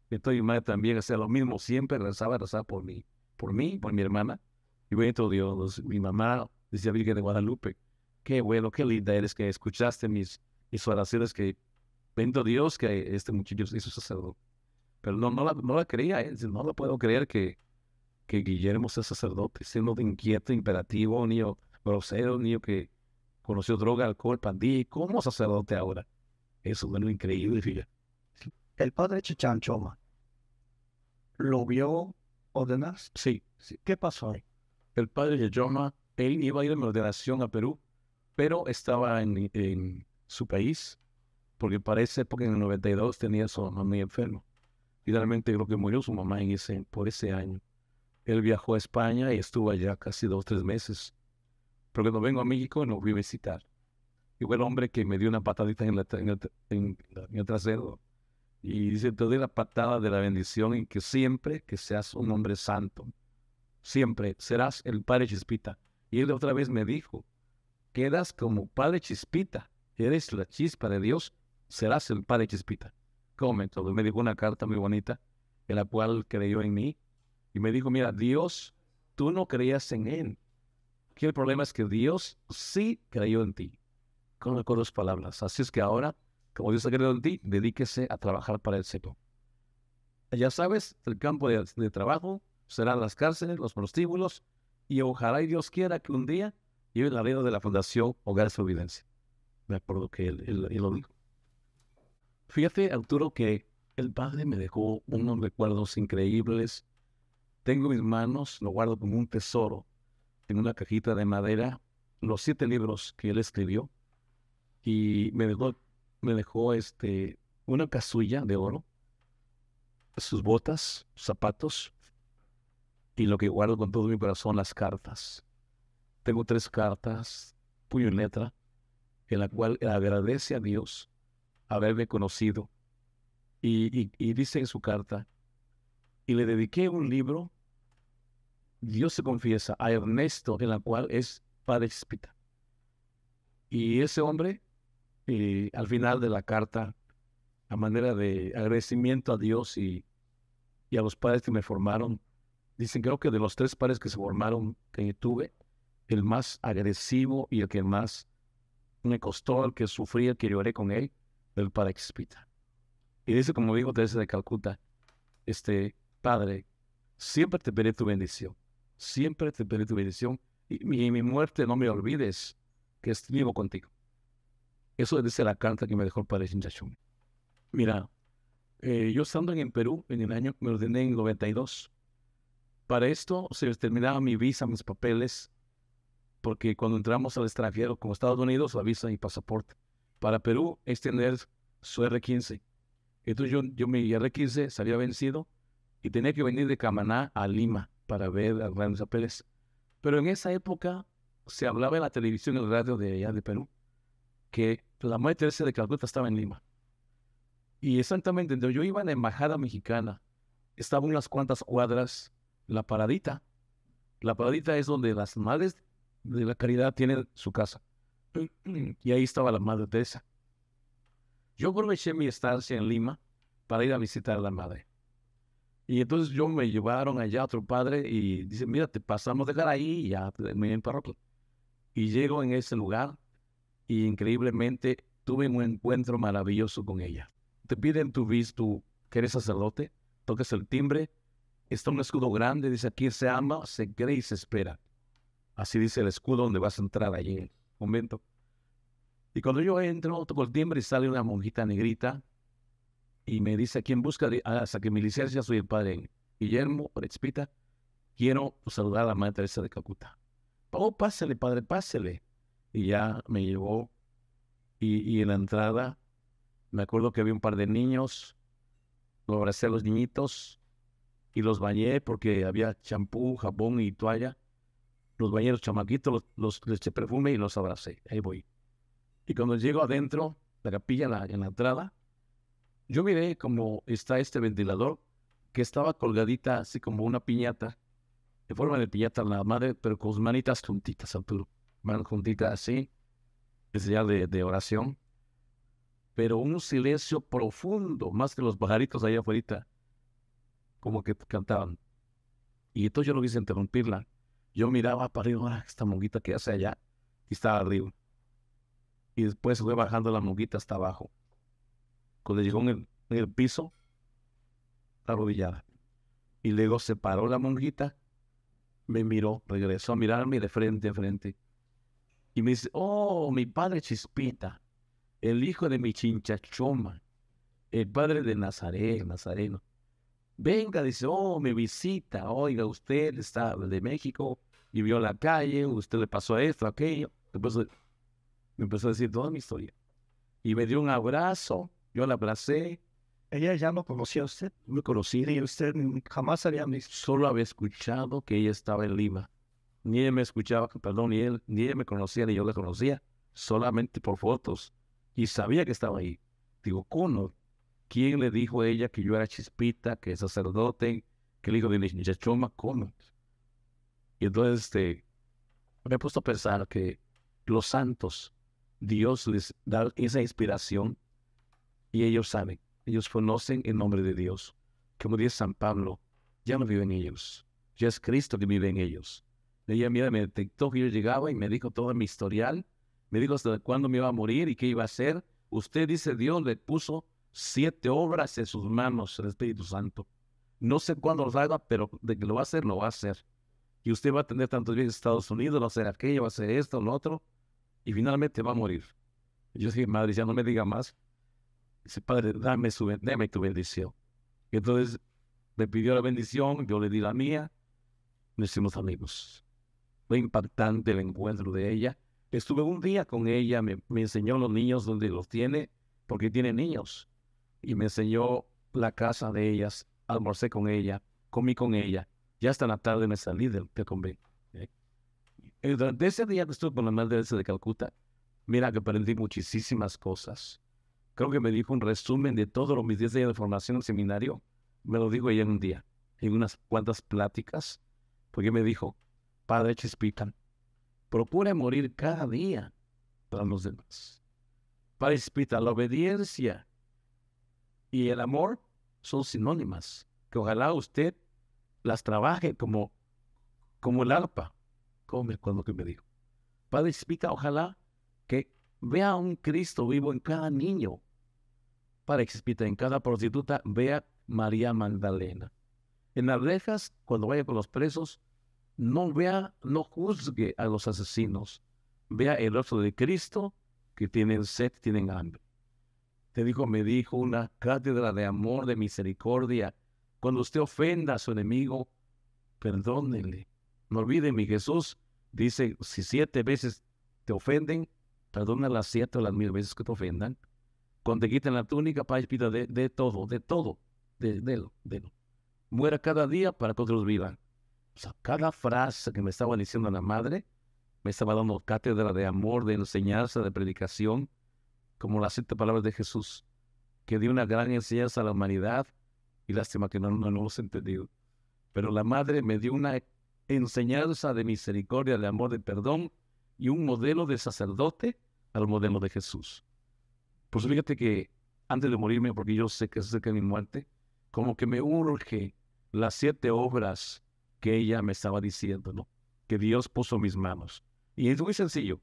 S2: Entonces mi madre también hacía lo mismo, siempre rezaba, rezaba por mí, por mí, por mi hermana. Y bueno, Dios, mi mamá decía Virgen de Guadalupe, qué bueno, qué linda eres que escuchaste mis, mis oraciones, que bendito Dios que este muchacho hizo sacerdote. Pero no, no, la, no la creía, ¿eh? no la puedo creer que, que Guillermo sea sacerdote, siendo de inquieto, imperativo, niño grosero, niño que conoció droga, alcohol, pandilla, como sacerdote ahora. Eso es lo increíble, fíjate.
S3: El padre Chichán Choma
S2: lo vio ordenarse. Sí. ¿Qué pasó ahí? El padre Chichán él iba a ir en ordenación a Perú, pero estaba en, su país, porque parece porque en el 92 tenía su mamá muy enfermo. Finalmente creo que murió su mamá en ese, por ese año. Él viajó a España y estuvo allá casi dos o tres meses. Pero cuando vengo a México lo vi a visitar. Y fue el hombre que me dio una patadita en, la, en, el, trasero. Y dice, te doy la patada de la bendición en que siempre que seas un hombre santo, siempre serás el padre chispita. Y él otra vez me dijo, quedas como padre chispita, eres la chispa de Dios, serás el padre chispita. Cómo Me dijo una carta muy bonita, en la cual creyó en mí y me dijo, mira, Dios, tú no creías en Él. Aquí el problema es que Dios sí creyó en ti. Con las palabras. Así es que ahora, como Dios ha creído en ti, dedíquese a trabajar para el Señor. Ya sabes, el campo de, trabajo serán las cárceles, los prostíbulos, y ojalá y Dios quiera que un día lleve la ley de la Fundación Hogar de Providencia. Me acuerdo que él lo dijo. Fíjate, Arturo, que el padre me dejó unos recuerdos increíbles tengo mis manos, lo guardo como un tesoro. Tengo una cajita de madera, los siete libros que él escribió. Y me dejó, me dejó este, una casulla de oro, sus botas, zapatos. Y lo que guardo con todo mi corazón, las cartas. Tengo tres cartas, puño y letra, en la cual agradece a Dios haberme conocido. y dice en su carta, y le dediqué un libro, Dios se confiesa, a Ernesto, en la cual es padre expita Y ese hombre, eh, al final de la carta, a manera de agradecimiento a Dios y, a los padres que me formaron, dicen creo que de los tres padres que se formaron que tuve, el más agresivo y el que más me costó, el que sufrí, el que lloré con él, el padre expita Y dice, como digo, desde Calcuta, este, Padre, siempre te pediré tu bendición, siempre te pediré tu bendición y mi, muerte no me olvides que vivo contigo. Eso es la carta que me dejó el Padre Shinchashun. Mira, eh, yo estando en Perú en el año, me ordené en 92. Para esto se terminaba mi visa, mis papeles, porque cuando entramos al extranjero, como Estados Unidos, la visa y pasaporte. Para Perú, es tener su R15. Entonces yo, yo mi R15 salía vencido y tenía que venir de Camaná a Lima para ver a grandes Pérez. Pero en esa época se hablaba en la televisión y el radio de allá de Perú que la madre Teresa de Calcuta estaba en Lima. Y exactamente, donde yo iba a la embajada mexicana, estaba unas cuantas cuadras la paradita. La paradita es donde las madres de la caridad tienen su casa. Y ahí estaba la madre Teresa. Yo aproveché mi estancia en Lima para ir a visitar a la madre. Y entonces yo me llevaron allá a otro padre y dice, mira, te pasamos de cara ahí y ya pues, me en parroquia. Y llego en ese lugar y increíblemente tuve un encuentro maravilloso con ella. Te piden tu visto que eres sacerdote, toques el timbre, está un escudo grande, dice, aquí se ama, se cree y se espera. Así dice el escudo donde vas a entrar allí en el Y cuando yo entro, toco el timbre y sale una monjita negrita y me dice, ¿quién busca? Ah, hasta que mi licencia soy el padre Guillermo Prespita. Quiero saludar a la Madre Teresa de Cacuta. Oh, pásele, padre, pásele. Y ya me llevó. Y, en la entrada, me acuerdo que había un par de niños. Lo abracé a los niñitos y los bañé porque había champú, jabón y toalla. Los bañé los chamaquitos, los, los, les eché perfume y los abracé. Ahí voy. Y cuando llego adentro, la capilla en la entrada, yo miré cómo está este ventilador que estaba colgadita así como una piñata, de forma de piñata la madre, pero con manitas juntitas, Arturo. Manos juntitas así, es ya de, oración. Pero un silencio profundo, más que los pajaritos allá afuera, como que cantaban. Y entonces yo no quise interrumpirla. Yo miraba para arriba, ah, esta monguita que hace allá, y estaba arriba. Y después fue bajando la monguita hasta abajo cuando llegó en el, piso, arrodillada. Y luego se paró la monjita, me miró, regresó a mirarme de frente a frente. Y me dice, oh, mi padre Chispita, el hijo de mi chinchachoma, el padre de Nazaret, Nazareno. Venga, dice, oh, me visita, oiga, usted está de México vivió vio la calle, usted le pasó esto, aquello. me empezó a decir toda mi historia. Y me dio un abrazo yo la abracé. Ella ya no conocía a usted. No conocía. Y usted jamás había visto. Solo había escuchado que ella estaba en Lima. Ni él me escuchaba, perdón, ni él, ni me conocía, ni yo la conocía. Solamente por fotos. Y sabía que estaba ahí. Digo, ¿cómo? ¿Quién le dijo a ella que yo era chispita, que sacerdote, que el hijo de Choma? ¿Cómo? Y entonces este, me he puesto a pensar que los santos, Dios les da esa inspiración y ellos saben, ellos conocen el nombre de Dios. Como dice San Pablo, ya no viven ellos, ya es Cristo que vive en ellos. Ella, mira, me detectó que yo llegaba y me dijo todo mi historial, me dijo hasta cuándo me iba a morir y qué iba a hacer. Usted dice, Dios le puso siete obras en sus manos, el Espíritu Santo. No sé cuándo lo haga, pero de que lo va a hacer, lo va a hacer. Y usted va a tener tantos bienes en Estados Unidos, va a hacer aquello, va a hacer esto, lo otro, y finalmente va a morir. Yo dije, madre, ya no me diga más, Dice, Padre, dame, su, tu bendición. entonces me pidió la bendición, yo le di la mía, nos hicimos amigos. Fue impactante el encuentro de ella. Estuve un día con ella, me, me enseñó los niños donde los tiene, porque tiene niños. Y me enseñó la casa de ellas, almorcé con ella, comí con ella. Ya hasta la tarde me salí del, te ¿eh? durante ese día que estuve con la madre de Calcuta, mira que aprendí muchísimas cosas creo que me dijo un resumen de todos los mis 10 días de formación en seminario, me lo dijo ella en un día, en unas cuantas pláticas, porque me dijo, Padre Chispita, procure morir cada día para los demás. Padre Chispita, la obediencia y el amor son sinónimas, que ojalá usted las trabaje como, como el arpa, como me acuerdo que me dijo. Padre Chispita, ojalá que vea un Cristo vivo en cada niño para en cada prostituta, vea María Magdalena. En las rejas, cuando vaya con los presos, no vea, no juzgue a los asesinos. Vea el rostro de Cristo que tienen sed, tienen hambre. Te dijo, me dijo una cátedra de amor, de misericordia. Cuando usted ofenda a su enemigo, perdónenle. No olvide, mi Jesús dice, si siete veces te ofenden, perdónalas siete o las mil veces que te ofendan. Cuando te quiten la túnica, Padre, pida de, todo, de todo, de, lo, de, lo. Muera cada día para que otros vivan. O sea, cada frase que me estaba diciendo la madre, me estaba dando cátedra de amor, de enseñanza, de predicación, como las siete palabras de Jesús, que dio una gran enseñanza a la humanidad, y lástima que no, nos no hemos entendido. Pero la madre me dio una enseñanza de misericordia, de amor, de perdón, y un modelo de sacerdote al modelo de Jesús. Pues fíjate que antes de morirme, porque yo sé que es cerca mi muerte, como que me urge las siete obras que ella me estaba diciendo, ¿no? Que Dios puso mis manos. Y es muy sencillo,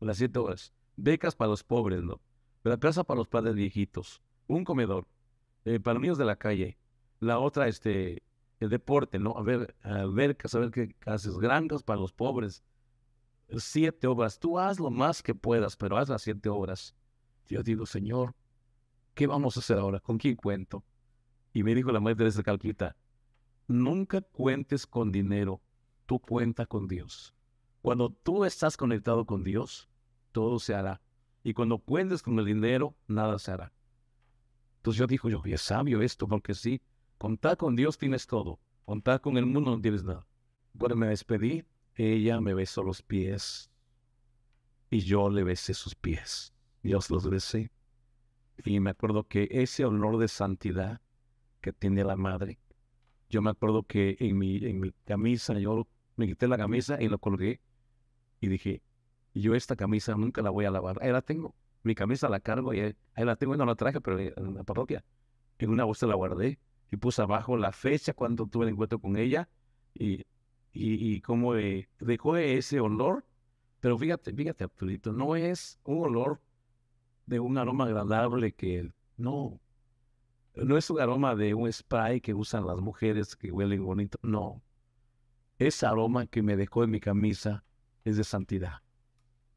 S2: las siete obras. Becas para los pobres, ¿no? La plaza para los padres viejitos, un comedor, eh, para los niños de la calle. La otra, este, el deporte, ¿no? A ver, a ver, a saber qué haces, grandes para los pobres. Siete obras, tú haz lo más que puedas, pero haz las siete obras. Yo digo, Señor, ¿qué vamos a hacer ahora? ¿Con quién cuento? Y me dijo la madre Teresa calquita, nunca cuentes con dinero, tú cuenta con Dios. Cuando tú estás conectado con Dios, todo se hará. Y cuando cuentes con el dinero, nada se hará. Entonces yo digo, yo, es sabio esto, porque sí, contar con Dios tienes todo, contar con el mundo no tienes nada. Cuando me despedí, ella me besó los pies y yo le besé sus pies. Dios los besé Y me acuerdo que ese olor de santidad que tiene la madre, yo me acuerdo que en mi, camisa, yo me quité la camisa y la colgué y dije, yo esta camisa nunca la voy a lavar, ahí la tengo, mi camisa la cargo y ahí, la tengo y no la traje, pero en la parroquia, en una bolsa la guardé y puse abajo la fecha cuando tuve el encuentro con ella y, y, cómo eh, dejó ese olor, pero fíjate, fíjate, Arturito, no es un olor de un aroma mm. agradable que no, no es un aroma de un spray que usan las mujeres que huelen bonito, no. Ese aroma que me dejó en mi camisa es de santidad.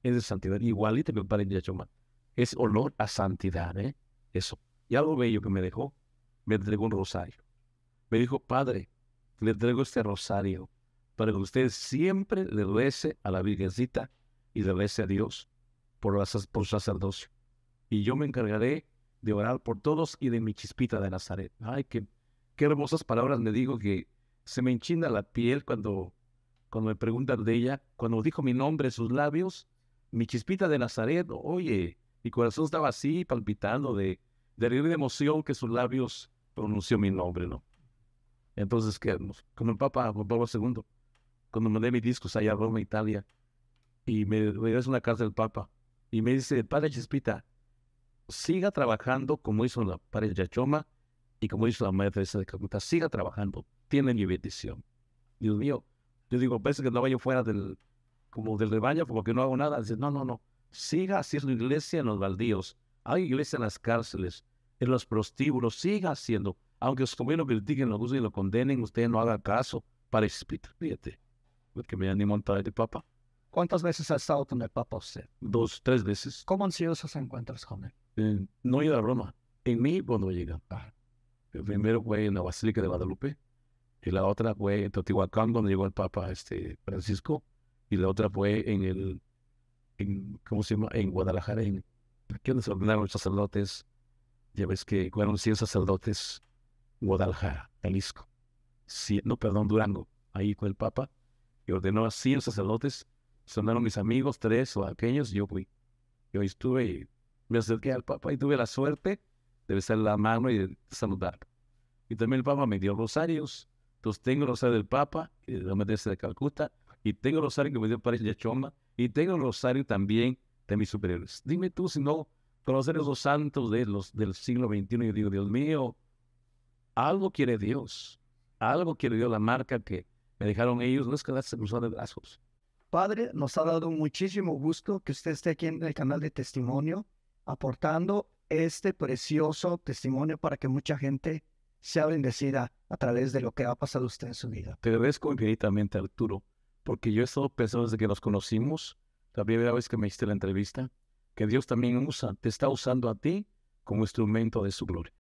S2: Es de santidad. Igualita que para yachoma Es olor a santidad, ¿eh? Eso. Y algo bello que me dejó, me entregó un rosario. Me dijo, Padre, le traigo este rosario para que usted siempre le rece a la Virgencita y le bese a Dios por, su por sacerdocio y yo me encargaré de orar por todos y de mi chispita de Nazaret. Ay, qué, qué hermosas palabras me digo que se me enchina la piel cuando, cuando me preguntan de ella. Cuando dijo mi nombre en sus labios, mi chispita de Nazaret, oye, mi corazón estaba así, palpitando de, de de emoción que sus labios pronunció mi nombre, ¿no? Entonces, ¿qué? Con el Papa Juan Pablo II, cuando mandé mis discos allá a Roma, Italia, y me regresa una carta del Papa, y me dice, Padre Chispita, siga trabajando como hizo la pareja Yachoma y como hizo la maestra de Calcuta, siga trabajando, tiene mi bendición. Dios mío, yo digo, veces pues, que no vaya fuera del, como del rebaño porque no hago nada. Dice, no, no, no, siga haciendo iglesia en los baldíos, hay iglesia en las cárceles, en los prostíbulos, siga haciendo. Aunque os lo critiquen, lo usen y lo condenen, usted no haga caso para Espíritu. Fíjate, porque me animo a de este papá.
S3: ¿Cuántas veces ha estado con el papá usted?
S2: Dos, tres veces.
S3: ¿Cómo han sido esos encuentros con él?
S2: Eh, no iba a Roma, En mí cuando llega ah, El primero fue en la Basílica de Guadalupe, y la otra fue en Teotihuacán, cuando llegó el Papa este, Francisco, y la otra fue en el, en, ¿cómo se llama? En Guadalajara, en, aquí donde se ordenaron los sacerdotes, ya ves que fueron 100 sacerdotes, Guadalajara, Jalisco, no, perdón, Durango, ahí fue el Papa, y ordenó a 100 sacerdotes, sonaron mis amigos, tres o aquellos, yo fui. Yo estuve me acerqué al Papa y tuve la suerte de besar la mano y de saludar. Y también el Papa me dio rosarios. Entonces tengo rosario del Papa, que es de Calcuta, y tengo rosario que me dio Padre Yachoma, y tengo rosario también de mis superiores. Dime tú si no conocer esos santos de los, del siglo XXI. Yo digo, Dios mío, algo quiere Dios, algo quiere Dios, la marca que me dejaron ellos, no es que quedarse cruzado de brazos.
S3: Padre, nos ha dado muchísimo gusto que usted esté aquí en el canal de testimonio aportando este precioso testimonio para que mucha gente sea bendecida a través de lo que ha pasado usted en su vida.
S2: Te agradezco infinitamente, Arturo, porque yo he estado pensando desde que nos conocimos, la primera vez que me hiciste la entrevista, que Dios también usa, te está usando a ti como instrumento de su gloria.